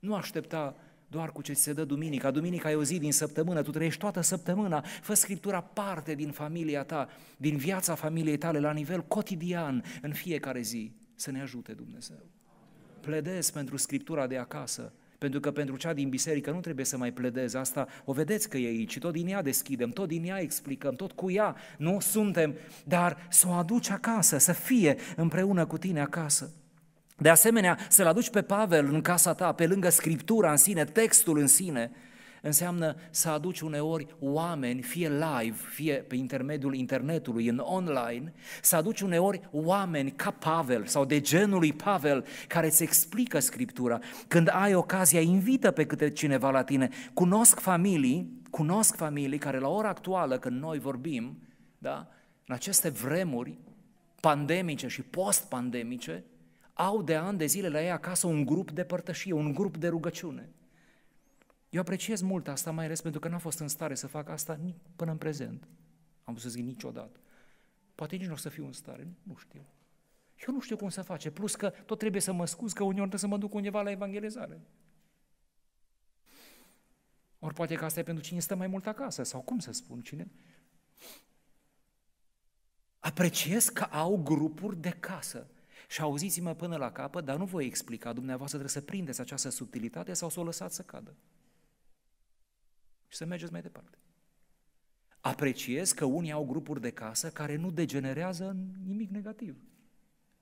Nu aștepta doar cu ce se dă duminica. Duminica e o zi din săptămână, tu trăiești toată săptămâna, fă Scriptura parte din familia ta, din viața familiei tale, la nivel cotidian, în fiecare zi. Să ne ajute Dumnezeu. Pledez pentru Scriptura de acasă, pentru că pentru cea din biserică nu trebuie să mai pledez asta, o vedeți că e aici, tot din ea deschidem, tot din ea explicăm, tot cu ea, nu suntem, dar să o aduci acasă, să fie împreună cu tine acasă. De asemenea, să-l aduci pe Pavel în casa ta, pe lângă scriptura în sine, textul în sine, înseamnă să aduci uneori oameni, fie live, fie pe intermediul internetului, în online, să aduci uneori oameni ca Pavel sau de genul lui Pavel care îți explică Scriptura. Când ai ocazia, invită pe câte cineva la tine. Cunosc familii, cunosc familii care la ora actuală, când noi vorbim, da, în aceste vremuri pandemice și post-pandemice, au de ani de zile la ei acasă un grup de părtășie, un grup de rugăciune. Eu apreciez mult asta, mai ales pentru că n-am fost în stare să fac asta până în prezent. Am să zic niciodată. Poate nici nu o să fiu în stare, nu știu. Eu nu știu cum să face, plus că tot trebuie să mă scuz că uneori trebuie să mă duc undeva la evangelizare. Ori poate că asta e pentru cine stă mai mult acasă, sau cum să spun, cine? Apreciez că au grupuri de casă. Și auziți-mă până la capăt, dar nu voi explica, dumneavoastră trebuie să prindeți această subtilitate sau să o lăsați să cadă. Și să mergeți mai departe. Apreciez că unii au grupuri de casă care nu degenerează în nimic negativ.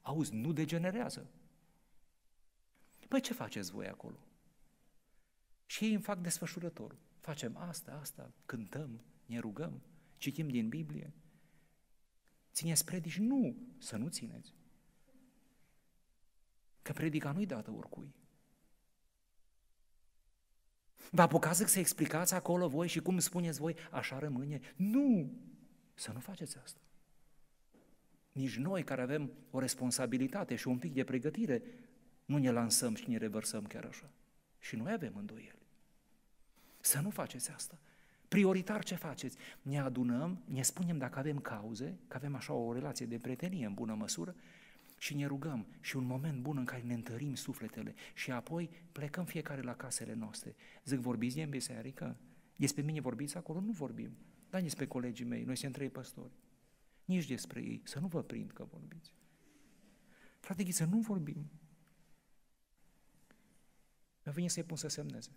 Auzi, nu degenerează. Păi ce faceți voi acolo? Și ei îmi fac desfășurător. Facem asta, asta, cântăm, ne rugăm, citim din Biblie. Țineți predici? Nu, să nu țineți. Că predica nu-i dată oricui. Vă apucați să explicați acolo voi și cum spuneți voi, așa rămâne. Nu! Să nu faceți asta. Nici noi care avem o responsabilitate și un pic de pregătire, nu ne lansăm și ne revărsăm chiar așa. Și noi avem îndoieli. Să nu faceți asta. Prioritar ce faceți? Ne adunăm, ne spunem dacă avem cauze, că avem așa o relație de prietenie în bună măsură, și ne rugăm și un moment bun în care ne întărim sufletele și apoi plecăm fiecare la casele noastre. Zic, vorbiți de în biserică? Despre mine vorbiți acolo? Nu vorbim. Dar despre colegii mei, noi suntem trei păstori. Nici despre ei, să nu vă prind că vorbiți. Frate să nu vorbim. Îmi vine să-i pun să semneze.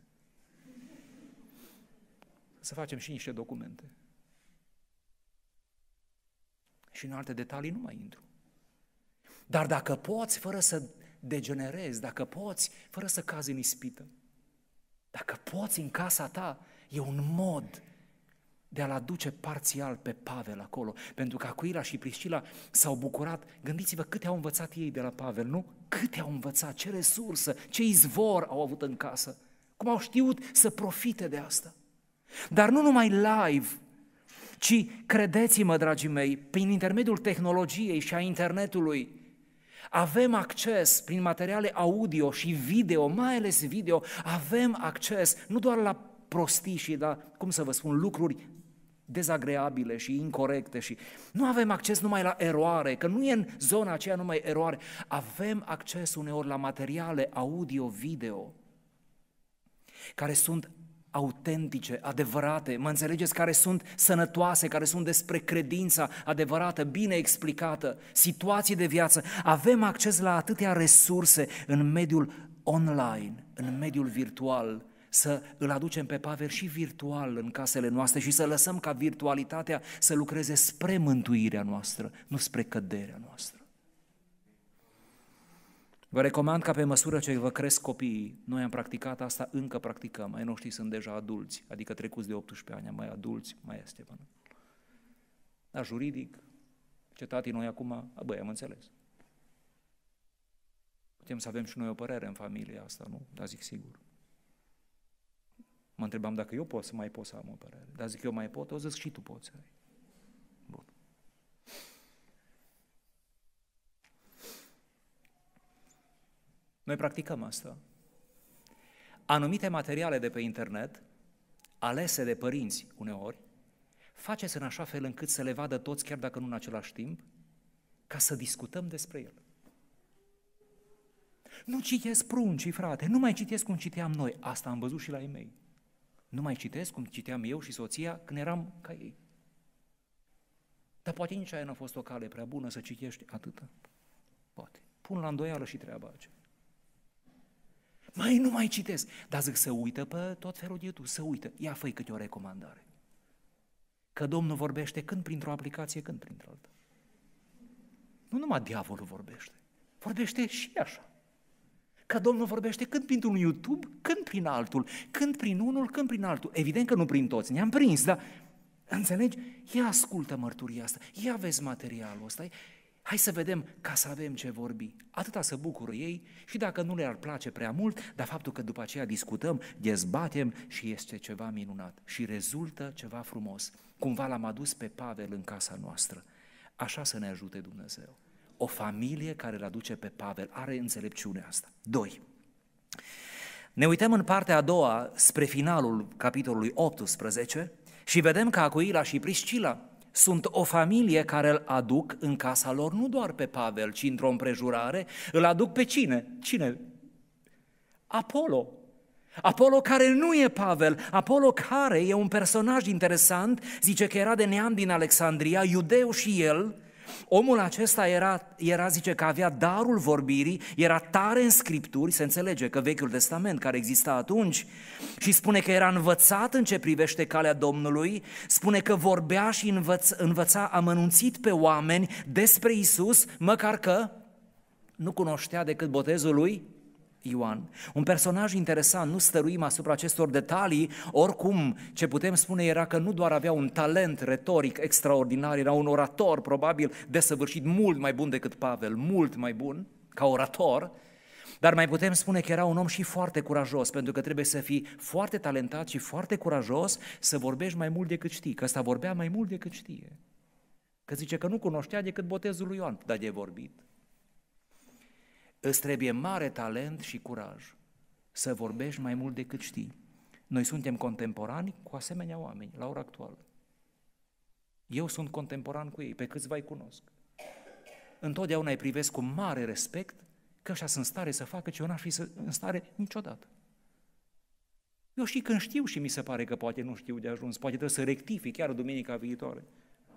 Să facem și niște documente. Și în alte detalii nu mai intru. Dar dacă poți, fără să degenerezi, dacă poți, fără să cazi în ispită, dacă poți în casa ta, e un mod de a-l aduce parțial pe Pavel acolo. Pentru că Acuila și Priscila s-au bucurat. Gândiți-vă câte au învățat ei de la Pavel, nu? Câte au învățat, ce resursă, ce izvor au avut în casă. Cum au știut să profite de asta. Dar nu numai live, ci credeți-mă, dragii mei, prin intermediul tehnologiei și a internetului, avem acces prin materiale audio și video, mai ales video, avem acces nu doar la prostii și la, cum să vă spun, lucruri dezagreabile și incorrecte și nu avem acces numai la eroare, că nu e în zona aceea numai eroare, avem acces uneori la materiale audio-video care sunt autentice, adevărate, mă înțelegeți, care sunt sănătoase, care sunt despre credința adevărată, bine explicată, situații de viață. Avem acces la atâtea resurse în mediul online, în mediul virtual, să îl aducem pe Pavel și virtual în casele noastre și să lăsăm ca virtualitatea să lucreze spre mântuirea noastră, nu spre căderea noastră. Vă recomand ca pe măsură ce vă cresc copiii, noi am practicat asta, încă practicăm, ai noștri sunt deja adulți, adică trecuți de 18 ani, mai adulți, mai este până. Dar juridic, ce tati noi acum, băi, am înțeles. Putem să avem și noi o părere în familie asta, nu? Dar zic sigur. Mă întrebam dacă eu pot să mai pot să am o părere. Dar zic eu mai pot, o zic și tu poți să ai. Noi practicăm asta. Anumite materiale de pe internet, alese de părinți uneori, faceți în așa fel încât să le vadă toți, chiar dacă nu în același timp, ca să discutăm despre el. Nu citesc pruncii, frate, nu mai citesc cum citeam noi. Asta am văzut și la ei mei. Nu mai citesc cum citeam eu și soția când eram ca ei. Dar poate nici aia n-a fost o cale prea bună să citești atâta. Poate. Pun la îndoială și treaba aceea mai nu mai citesc. Dar zic, să uită pe tot felul de YouTube, să uită. Ia făi câte o recomandare. Că Domnul vorbește când printr-o aplicație, când printr-alta. Nu numai diavolul vorbește. Vorbește și așa. Că Domnul vorbește când printr-un YouTube, când prin altul, când prin unul, când prin altul. Evident că nu prin toți, ne-am prins, dar Înțelegi? Ia ascultă mărturia asta, ia vezi materialul ăsta, Hai să vedem ca să avem ce vorbi. Atâta să bucură ei și dacă nu le-ar place prea mult, dar faptul că după aceea discutăm, dezbatem și este ceva minunat și rezultă ceva frumos. Cumva l-am adus pe Pavel în casa noastră. Așa să ne ajute Dumnezeu. O familie care îl aduce pe Pavel are înțelepciunea asta. 2. Ne uităm în partea a doua, spre finalul capitolului 18, și vedem că Acuila și Priscila sunt o familie care îl aduc în casa lor, nu doar pe Pavel, ci într-o împrejurare, îl aduc pe cine? Cine? Apollo. Apollo care nu e Pavel, Apollo care e un personaj interesant, zice că era de neam din Alexandria, iudeu și el, Omul acesta era, era, zice că avea darul vorbirii, era tare în scripturi, se înțelege că Vechiul Testament care exista atunci, și spune că era învățat în ce privește calea Domnului, spune că vorbea și învăț, învăța amănunțit pe oameni despre Isus, măcar că nu cunoștea decât botezul lui Ioan. Un personaj interesant, nu stăruim asupra acestor detalii, oricum ce putem spune era că nu doar avea un talent retoric extraordinar, era un orator probabil desăvârșit mult mai bun decât Pavel, mult mai bun ca orator, dar mai putem spune că era un om și foarte curajos, pentru că trebuie să fii foarte talentat și foarte curajos să vorbești mai mult decât știi, că ăsta vorbea mai mult decât știe. Că zice că nu cunoștea decât botezul lui Ioan, dar de vorbit. Îți trebuie mare talent și curaj să vorbești mai mult decât știi. Noi suntem contemporani cu asemenea oameni, la ora actuală. Eu sunt contemporan cu ei, pe câțiva îi cunosc. Întotdeauna îi privesc cu mare respect că așa sunt stare să facă ce eu n-aș fi să, în stare niciodată. Eu și când știu și mi se pare că poate nu știu de ajuns, poate trebuie să rectific chiar duminica viitoare,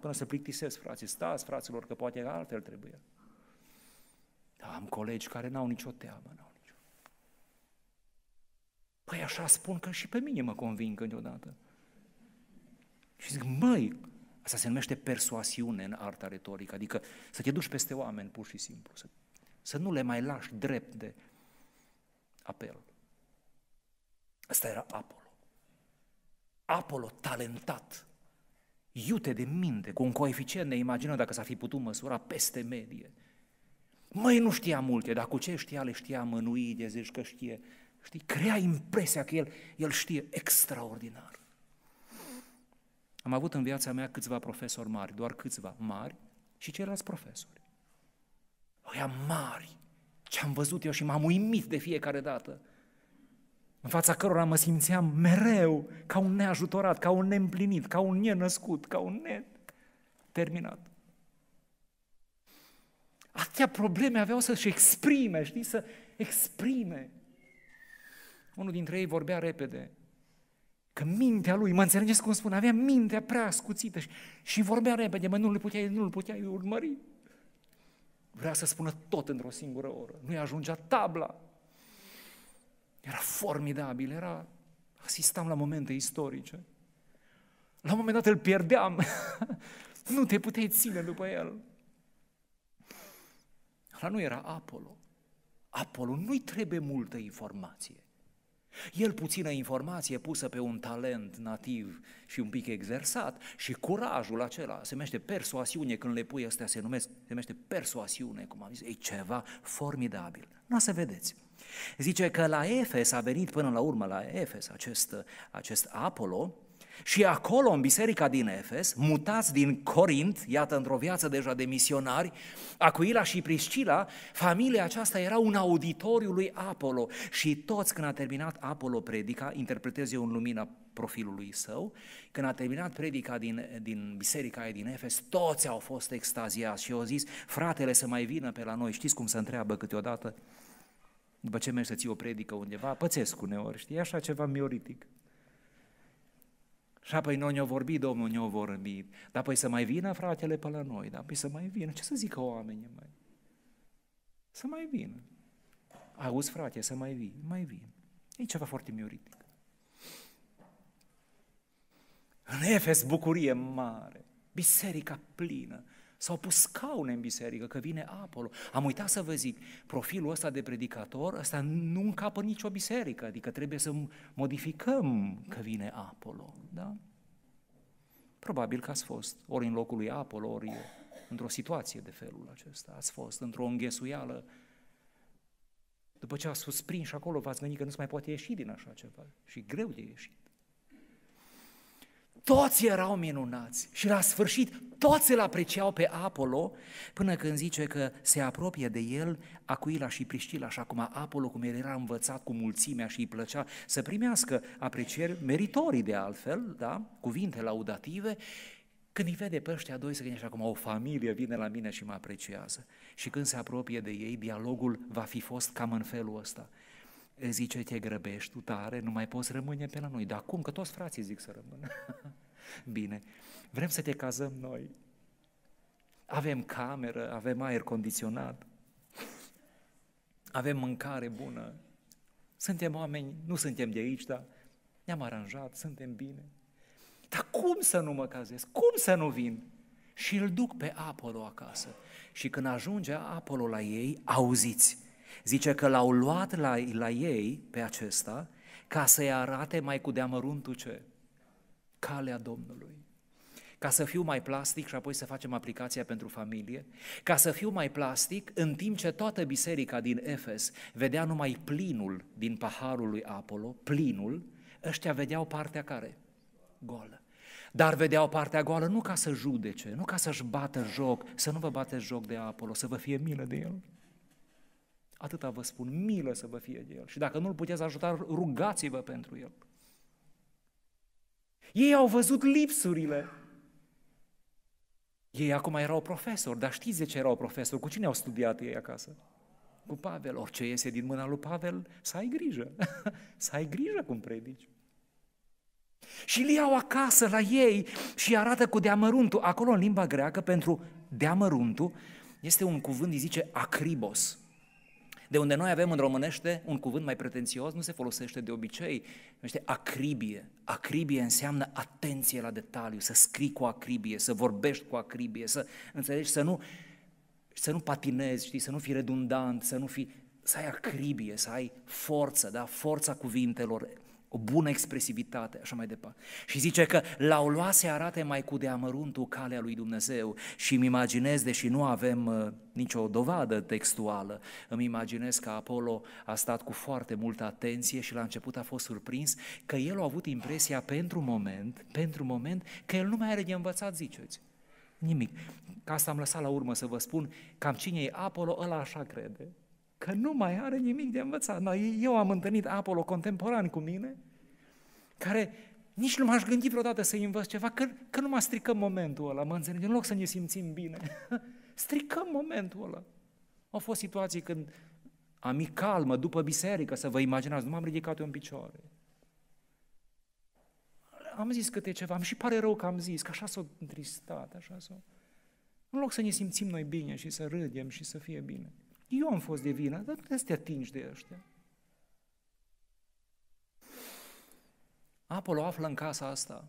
până să plictisesc frații. Stați, fraților, că poate altfel trebuie. Dar am colegi care n-au nicio teamă, n-au nicio. Păi așa spun că și pe mine mă convin câteodată. Și zic, măi, asta se numește persoasiune în arta retorică, adică să te duci peste oameni pur și simplu, să, să nu le mai lași drept de apel. Asta era Apollo. Apollo talentat, iute de minte, cu un coeficient neimaginat dacă s-ar fi putut măsura peste medie – Măi, nu știa multe, dar cu ce știa, le știa mănui de zici că știe. Știi, crea impresia că el, el știe extraordinar. Am avut în viața mea câțiva profesori mari, doar câțiva mari și ceilalți profesori. Oia mari, ce am văzut eu și m-am uimit de fiecare dată, în fața cărora mă simțeam mereu ca un neajutorat, ca un neîmplinit, ca un nenăscut, ca un ne terminat atâtea probleme aveau să-și exprime, știi, să exprime. Unul dintre ei vorbea repede, că mintea lui, mă înțelegeți cum spun, avea mintea prea scuțită și, și vorbea repede, mă, nu-l puteai, nu-l puteai urmări. Vrea să spună tot într-o singură oră, nu-i ajungea tabla. Era formidabil, era, asistam la momente istorice. La un moment dat îl pierdeam, nu te puteai ține după el afla nu era Apollo. Apollo nu-i trebuie multă informație. El puțină informație pusă pe un talent nativ și un pic exersat și curajul acela se numește persoasiune, când le pui astea se, numesc, se numește persoasiune, cum am zis, e ceva formidabil. Nu să vedeți. Zice că la Efes a venit până la urmă la Efes acest, acest Apollo și acolo, în biserica din Efes, mutați din Corint, iată, într-o viață deja de misionari, Acuila și Priscila, familia aceasta era un auditoriu lui Apollo și toți când a terminat Apollo predica, interpretez eu în lumina profilului său, când a terminat predica din, din biserica aia din Efes, toți au fost extaziați și au zis, fratele să mai vină pe la noi, știți cum se întreabă câteodată? După ce mergi să ții o predică undeva, pățesc uneori, știi, așa ceva mioritic. Și apoi noi ne-au vorbit, Domnul ne-au vorbit. Dar apoi să mai vină fratele pe la noi, dar apoi să mai vină. Ce să zică oamenii mai? Să mai vină. Auzi, frate, să mai vină, mai vin. E ceva foarte mioritic. În Efes, bucurie mare, biserica plină, S-au pus scaune în biserică, că vine Apollo. Am uitat să vă zic, profilul ăsta de predicator, ăsta nu încapă nicio biserică, adică trebuie să modificăm că vine Apollo. Da? Probabil că ați fost ori în locul lui Apollo, ori într-o situație de felul acesta. Ați fost într-o înghesuială. După ce ați fost prins acolo, v-ați gândit că nu se mai poate ieși din așa ceva. Și greu de ieșit toți erau minunați și la sfârșit toți îl apreciau pe Apollo, până când zice că se apropie de el Acuila și Priscila, așa cum Apollo, cum el era învățat cu mulțimea și îi plăcea să primească aprecieri meritorii de altfel, da? cuvinte laudative, când îi vede pe ăștia doi, se gândește acum, o familie vine la mine și mă apreciază. Și când se apropie de ei, dialogul va fi fost cam în felul ăsta îți zice, te grăbești tu tare, nu mai poți rămâne pe la noi. Dar acum, că toți frații zic să rămână. Bine, vrem să te cazăm noi. Avem cameră, avem aer condiționat, avem mâncare bună, suntem oameni, nu suntem de aici, dar ne-am aranjat, suntem bine. Dar cum să nu mă cazez? Cum să nu vin? Și îl duc pe Apollo acasă. Și când ajunge Apollo la ei, auziți, Zice că l-au luat la, la ei pe acesta ca să-i arate mai cu deamăruntul ce? Calea Domnului. Ca să fiu mai plastic și apoi să facem aplicația pentru familie, ca să fiu mai plastic în timp ce toată biserica din Efes vedea numai plinul din paharul lui Apollo, plinul, ăștia vedeau partea care? Goală. Dar vedeau partea goală nu ca să judece, nu ca să-și bată joc, să nu vă bateți joc de Apollo, să vă fie milă de el. Atâta vă spun, milă să vă fie de el. Și dacă nu-l puteți ajuta, rugați-vă pentru el. Ei au văzut lipsurile. Ei acum erau profesori, dar știți de ce erau profesori? Cu cine au studiat ei acasă? Cu Pavel. Orice iese din mâna lui Pavel, să ai grijă. să ai grijă cum predici. Și îl iau acasă la ei și arată cu deamăruntul. Acolo în limba greacă pentru deamăruntul este un cuvânt, îi zice acribos de unde noi avem în românește un cuvânt mai pretențios, nu se folosește de obicei, numește acribie. Acribie înseamnă atenție la detaliu, să scrii cu acribie, să vorbești cu acribie, să înțelegi, să nu, să nu patinezi, știi, să nu fii redundant, să nu fii, să ai acribie, să ai forță, da? forța cuvintelor, o bună expresivitate, așa mai departe. Și zice că la o lua se arate mai cu de calea lui Dumnezeu și îmi imaginez, deși nu avem uh, nicio dovadă textuală, îmi imaginez că Apollo a stat cu foarte multă atenție și la început a fost surprins că el a avut impresia pentru moment, pentru moment, că el nu mai are de învățat, ziceți. Nimic. Ca asta am lăsat la urmă să vă spun, cam cine e Apollo, ăla așa crede că nu mai are nimic de învățat. No, eu am întâlnit Apollo contemporan cu mine, care nici nu m-aș gândi vreodată să-i învăț ceva, că, că nu mă stricăm momentul ăla, mă înțelegi? În loc să ne simțim bine, stricăm momentul ăla. Au fost situații când am calmă după biserică, să vă imaginați, nu m-am ridicat eu în picioare. Am zis câte ceva, am și pare rău că am zis, că așa s-a întristat, așa s-a... În loc să ne simțim noi bine și să râdem și să fie bine. Eu am fost de vină, dar nu este te atingi de ăștia. Apolo află în casa asta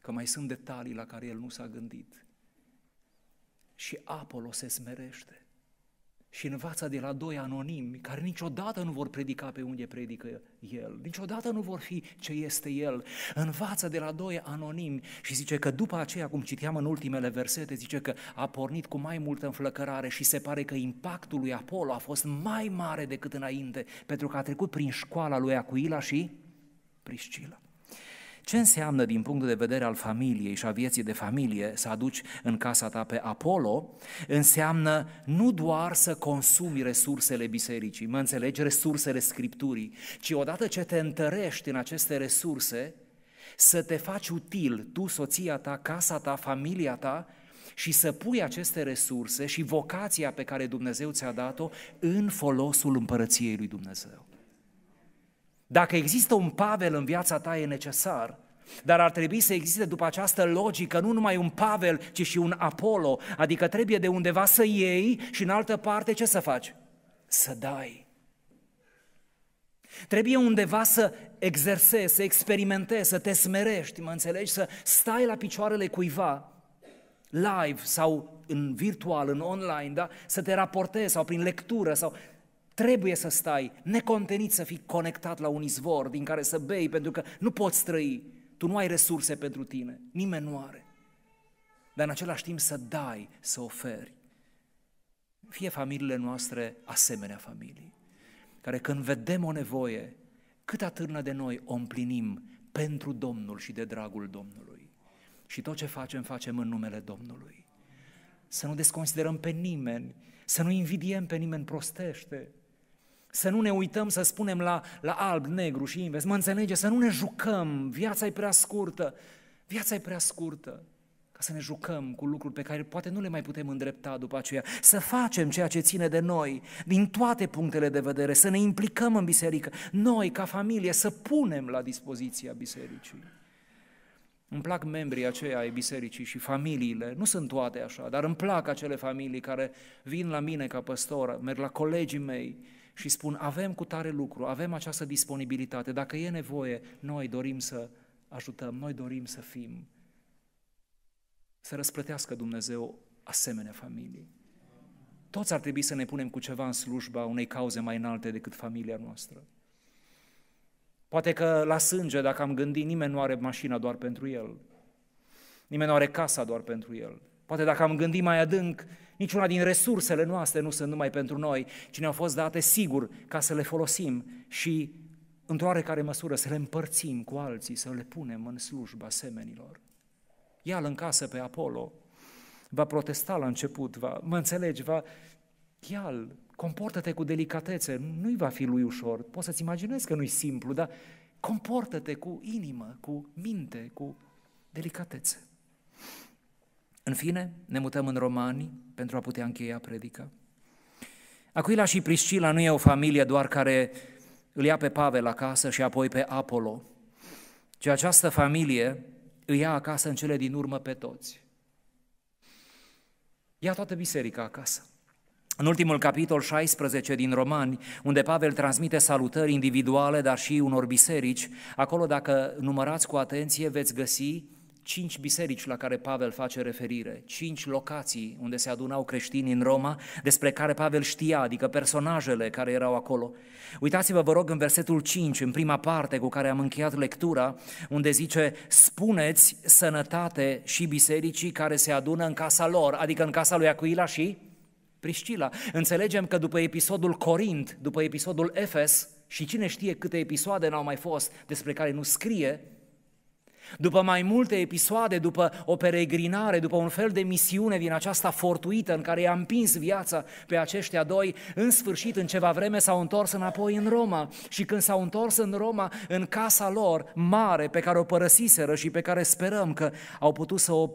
că mai sunt detalii la care el nu s-a gândit. Și Apolo se smerește și învață de la doi anonimi care niciodată nu vor predica pe unde predică el, niciodată nu vor fi ce este el. Învață de la doi anonimi și zice că după aceea, cum citeam în ultimele versete, zice că a pornit cu mai multă înflăcărare și se pare că impactul lui Apollo a fost mai mare decât înainte, pentru că a trecut prin școala lui Acuila și Priscila. Ce înseamnă din punctul de vedere al familiei și a vieții de familie să aduci în casa ta pe Apollo? Înseamnă nu doar să consumi resursele bisericii, mă înțelegi, resursele Scripturii, ci odată ce te întărești în aceste resurse, să te faci util tu, soția ta, casa ta, familia ta și să pui aceste resurse și vocația pe care Dumnezeu ți-a dat-o în folosul împărăției lui Dumnezeu. Dacă există un Pavel în viața ta, e necesar, dar ar trebui să existe după această logică nu numai un Pavel, ci și un Apollo, adică trebuie de undeva să iei și în altă parte ce să faci? Să dai. Trebuie undeva să exersezi, să experimentezi, să te smerești, mă înțelegi, să stai la picioarele cuiva live sau în virtual, în online, da? să te raportezi sau prin lectură sau Trebuie să stai necontenit să fii conectat la un izvor din care să bei, pentru că nu poți trăi. Tu nu ai resurse pentru tine, nimeni nu are. Dar în același timp să dai, să oferi. Fie familiile noastre asemenea familii, care când vedem o nevoie, cât atârnă de noi o împlinim pentru Domnul și de dragul Domnului. Și tot ce facem, facem în numele Domnului. Să nu desconsiderăm pe nimeni, să nu invidiem pe nimeni prostește, să nu ne uităm să spunem la, la alb, negru și invers. Mă înțelege? Să nu ne jucăm. Viața e prea scurtă. Viața e prea scurtă ca să ne jucăm cu lucruri pe care poate nu le mai putem îndrepta după aceea, să facem ceea ce ține de noi, din toate punctele de vedere, să ne implicăm în biserică, noi, ca familie, să punem la dispoziția bisericii. Îmi plac membrii aceia ai bisericii și familiile, nu sunt toate așa, dar îmi plac acele familii care vin la mine ca păstor, merg la colegii mei, și spun avem cu tare lucru, avem această disponibilitate, dacă e nevoie, noi dorim să ajutăm, noi dorim să fim. Să răsplătească Dumnezeu asemenea familii. Toți ar trebui să ne punem cu ceva în slujba unei cauze mai înalte decât familia noastră. Poate că la sânge, dacă am gândit, nimeni nu are mașina doar pentru el. Nimeni nu are casa doar pentru el. Poate dacă am gândit mai adânc, Niciuna din resursele noastre nu sunt numai pentru noi, ci ne-au fost date sigur ca să le folosim și într-o oarecare măsură să le împărțim cu alții, să le punem în slujba semenilor. Ia-l în casă pe Apollo, va protesta la început, va, mă înțelegi, va, ia-l, comportă-te cu delicatețe, nu-i va fi lui ușor, poți să-ți imaginezi că nu-i simplu, dar comportă-te cu inimă, cu minte, cu delicatețe. În fine, ne mutăm în Romani pentru a putea încheia predica. Aquila și Priscila nu e o familie doar care îl ia pe Pavel acasă și apoi pe Apollo, ci această familie îi ia acasă în cele din urmă pe toți. Ia toată biserica acasă. În ultimul capitol 16 din Romani, unde Pavel transmite salutări individuale, dar și unor biserici, acolo dacă numărați cu atenție veți găsi cinci biserici la care Pavel face referire, cinci locații unde se adunau creștini în Roma, despre care Pavel știa, adică personajele care erau acolo. Uitați-vă, vă rog, în versetul 5, în prima parte cu care am încheiat lectura, unde zice, spuneți sănătate și bisericii care se adună în casa lor, adică în casa lui Acuila și Priscila. Înțelegem că după episodul Corint, după episodul Efes, și cine știe câte episoade n-au mai fost despre care nu scrie, după mai multe episoade, după o peregrinare, după un fel de misiune din aceasta fortuită în care i-a împins viața pe aceștia doi, în sfârșit, în ceva vreme, s-au întors înapoi în Roma. Și când s-au întors în Roma, în casa lor mare, pe care o părăsiseră și pe care sperăm că au putut să o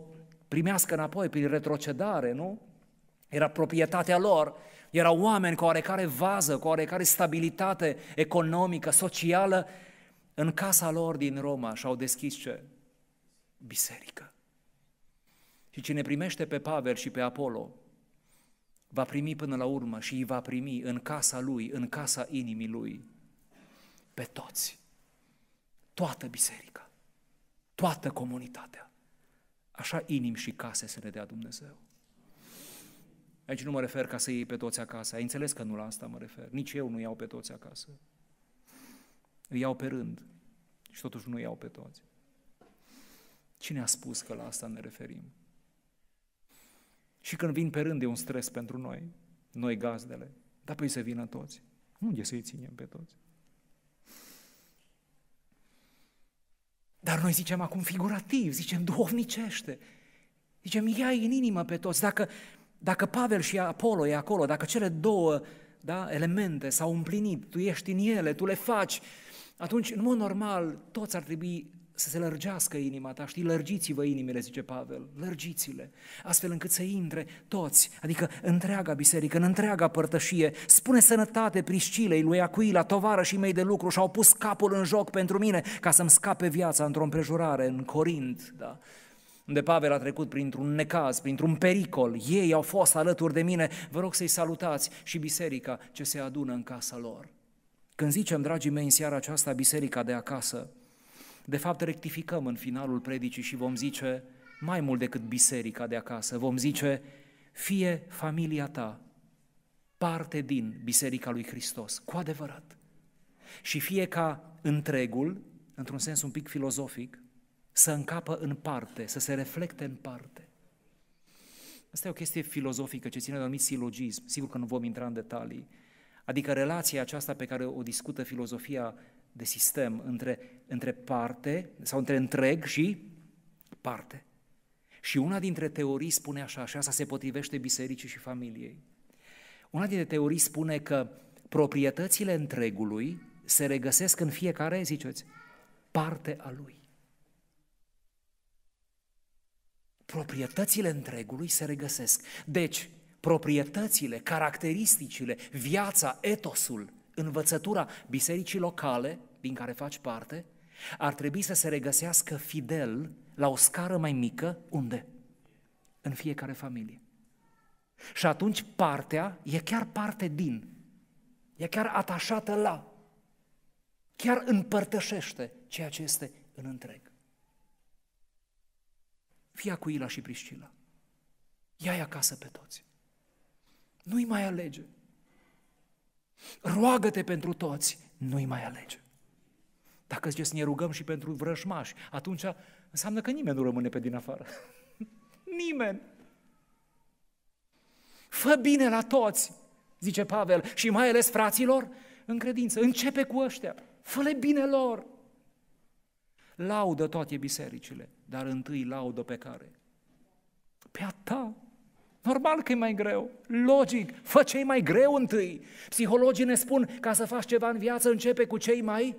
primească înapoi prin retrocedare, nu? Era proprietatea lor, erau oameni cu oarecare vază, cu oarecare stabilitate economică, socială, în casa lor din Roma și-au deschis ce? Biserică. Și cine primește pe Pavel și pe Apollo, va primi până la urmă și îi va primi în casa lui, în casa inimii lui, pe toți. Toată biserica, toată comunitatea. Așa inim și case să ne dea Dumnezeu. Aici nu mă refer ca să iei pe toți acasă. Ai înțeles că nu la asta mă refer. Nici eu nu iau pe toți acasă. Îi iau pe rând și totuși nu iau pe toți. Cine a spus că la asta ne referim? Și când vin pe rând e un stres pentru noi, noi gazdele, dar păi să vină toți. Unde să-i ținem pe toți? Dar noi zicem acum figurativ, zicem duhovnicește. Zicem, ia în inimă pe toți. Dacă, dacă Pavel și Apollo e acolo, dacă cele două da, elemente s-au împlinit, tu ești în ele, tu le faci, atunci, în mod normal, toți ar trebui să se lărgească inima ta, știi, lărgiți-vă inimile, zice Pavel, lărgiți-le, astfel încât să intre toți, adică întreaga biserică, în întreaga părtășie, spune sănătate Priscilei, lui Acuila, tovară și mei de lucru și-au pus capul în joc pentru mine ca să-mi scape viața într-o împrejurare în Corint, da? unde Pavel a trecut printr-un necaz, printr-un pericol, ei au fost alături de mine, vă rog să-i salutați și biserica ce se adună în casa lor. Când zicem, dragii mei, în seara aceasta, biserica de acasă, de fapt rectificăm în finalul predicii și vom zice, mai mult decât biserica de acasă, vom zice, fie familia ta parte din Biserica lui Hristos, cu adevărat. Și fie ca întregul, într-un sens un pic filozofic, să încapă în parte, să se reflecte în parte. Asta e o chestie filozofică ce ține de anumit silogism. Sigur că nu vom intra în detalii, Adică relația aceasta pe care o discută filozofia de sistem între, între parte sau între întreg și parte. Și una dintre teorii spune așa, și asta se potrivește bisericii și familiei. Una dintre teorii spune că proprietățile întregului se regăsesc în fiecare, ziceți, parte a lui. Proprietățile întregului se regăsesc. Deci, proprietățile, caracteristicile, viața, etosul, învățătura bisericii locale din care faci parte, ar trebui să se regăsească fidel la o scară mai mică, unde? În fiecare familie. Și atunci partea e chiar parte din, e chiar atașată la, chiar împărtășește ceea ce este în întreg. Fii Acuila și Priscila. Ia-i acasă pe toți nu-i mai alege. Roagă-te pentru toți, nu-i mai alege. Dacă zice să ne rugăm și pentru vrăjmași, atunci înseamnă că nimeni nu rămâne pe din afară. nimeni. Fă bine la toți, zice Pavel, și mai ales fraților, în credință. Începe cu ăștia, fă bine lor. Laudă toate bisericile, dar întâi laudă pe care? Pe a ta. Normal că e mai greu, logic, fă ce mai greu întâi. Psihologii ne spun, ca să faci ceva în viață, începe cu cei mai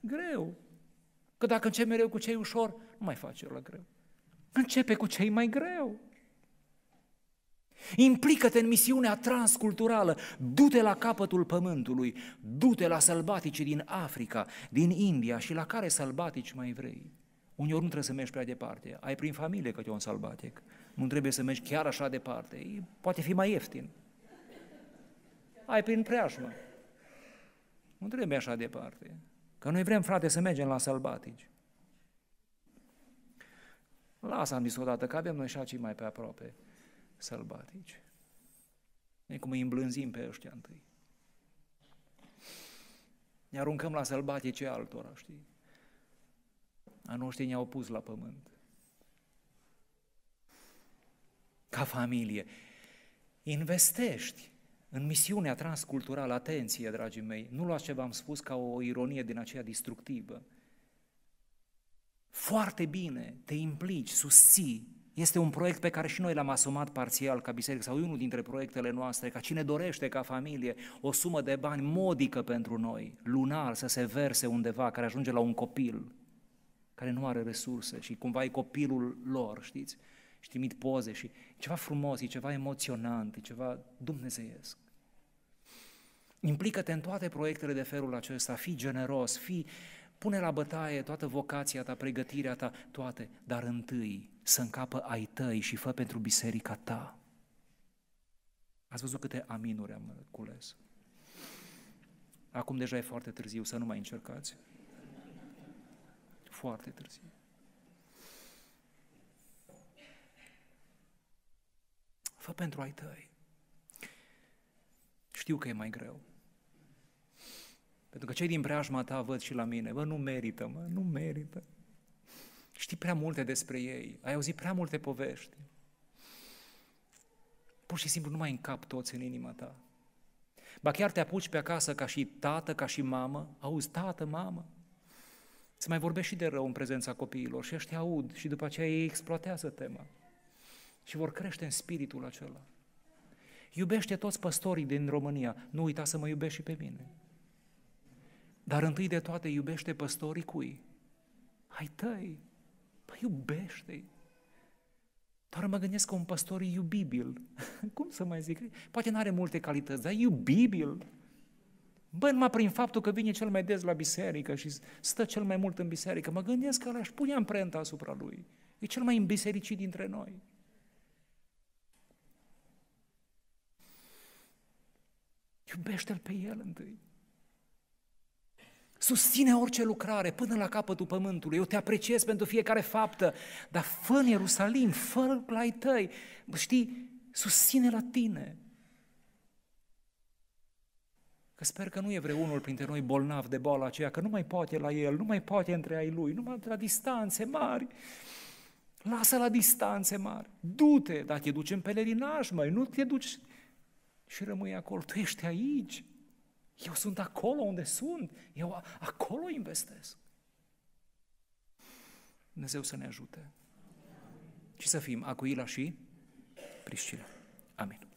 greu. Că dacă începi mereu cu cei ușor, nu mai faci la greu. Începe cu cei mai greu. Implică-te în misiunea transculturală, du-te la capătul pământului, du-te la sălbaticii din Africa, din India și la care sălbatici mai vrei. Uneori nu trebuie să mergi prea departe, ai prin familie că te un sălbatic nu trebuie să mergi chiar așa departe, poate fi mai ieftin. Ai prin preajmă. Nu trebuie așa departe. Că noi vrem, frate, să mergem la sălbatici. lasă am zis odată că avem noi și cei mai pe aproape sălbatici. E cum îi îmblânzim pe ăștia întâi. Ne aruncăm la sălbatici altora, știi? A noștri ne-au pus la pământ. ca familie. Investești în misiunea transculturală, atenție, dragii mei, nu luați ce v-am spus ca o ironie din aceea distructivă. Foarte bine, te implici, susții. Este un proiect pe care și noi l-am asumat parțial ca biserică sau unul dintre proiectele noastre, ca cine dorește ca familie o sumă de bani modică pentru noi, lunar, să se verse undeva, care ajunge la un copil care nu are resurse și cumva e copilul lor, știți? și trimit poze și e ceva frumos, e ceva emoționant, e ceva dumnezeiesc. Implică-te în toate proiectele de felul acesta, fii generos, fii, pune la bătaie toată vocația ta, pregătirea ta, toate, dar întâi să încapă ai tăi și fă pentru biserica ta. Ați văzut câte aminuri am cules. Acum deja e foarte târziu, să nu mai încercați. Foarte târziu. Fă pentru ai tăi. Știu că e mai greu. Pentru că cei din preajma ta văd și la mine, bă, nu merită, mă, nu merită. Știi prea multe despre ei, ai auzit prea multe povești. Pur și simplu nu mai încap toți în inima ta. Ba chiar te apuci pe acasă ca și tată, ca și mamă, auzi, tată, mamă, se mai vorbește și de rău în prezența copiilor și ăștia aud și după aceea ei exploatează tema și vor crește în spiritul acela. Iubește toți păstorii din România, nu uita să mă iubești și pe mine. Dar întâi de toate iubește păstorii cui? Ai tăi, păi iubește-i. Doar mă gândesc că un păstor e iubibil. Cum să mai zic? Poate nu are multe calități, dar iubibil. Bă, numai prin faptul că vine cel mai des la biserică și stă cel mai mult în biserică, mă gândesc că l-aș pune amprenta asupra lui. E cel mai îmbisericit dintre noi. Iubește-L pe El întâi. Susține orice lucrare până la capătul pământului. Eu te apreciez pentru fiecare faptă, dar fă în Ierusalim, fă la ai tăi. Știi, susține la tine. Că sper că nu e vreunul printre noi bolnav de boala aceea, că nu mai poate la el, nu mai poate între ai lui, numai la distanțe mari. Lasă la distanțe mari. Du-te, dar te duci în pelerinaj, mai nu te duci și rămâi acolo. Tu ești aici. Eu sunt acolo unde sunt. Eu acolo investesc. Dumnezeu să ne ajute. Și să fim Acuila și Priscila. Amin.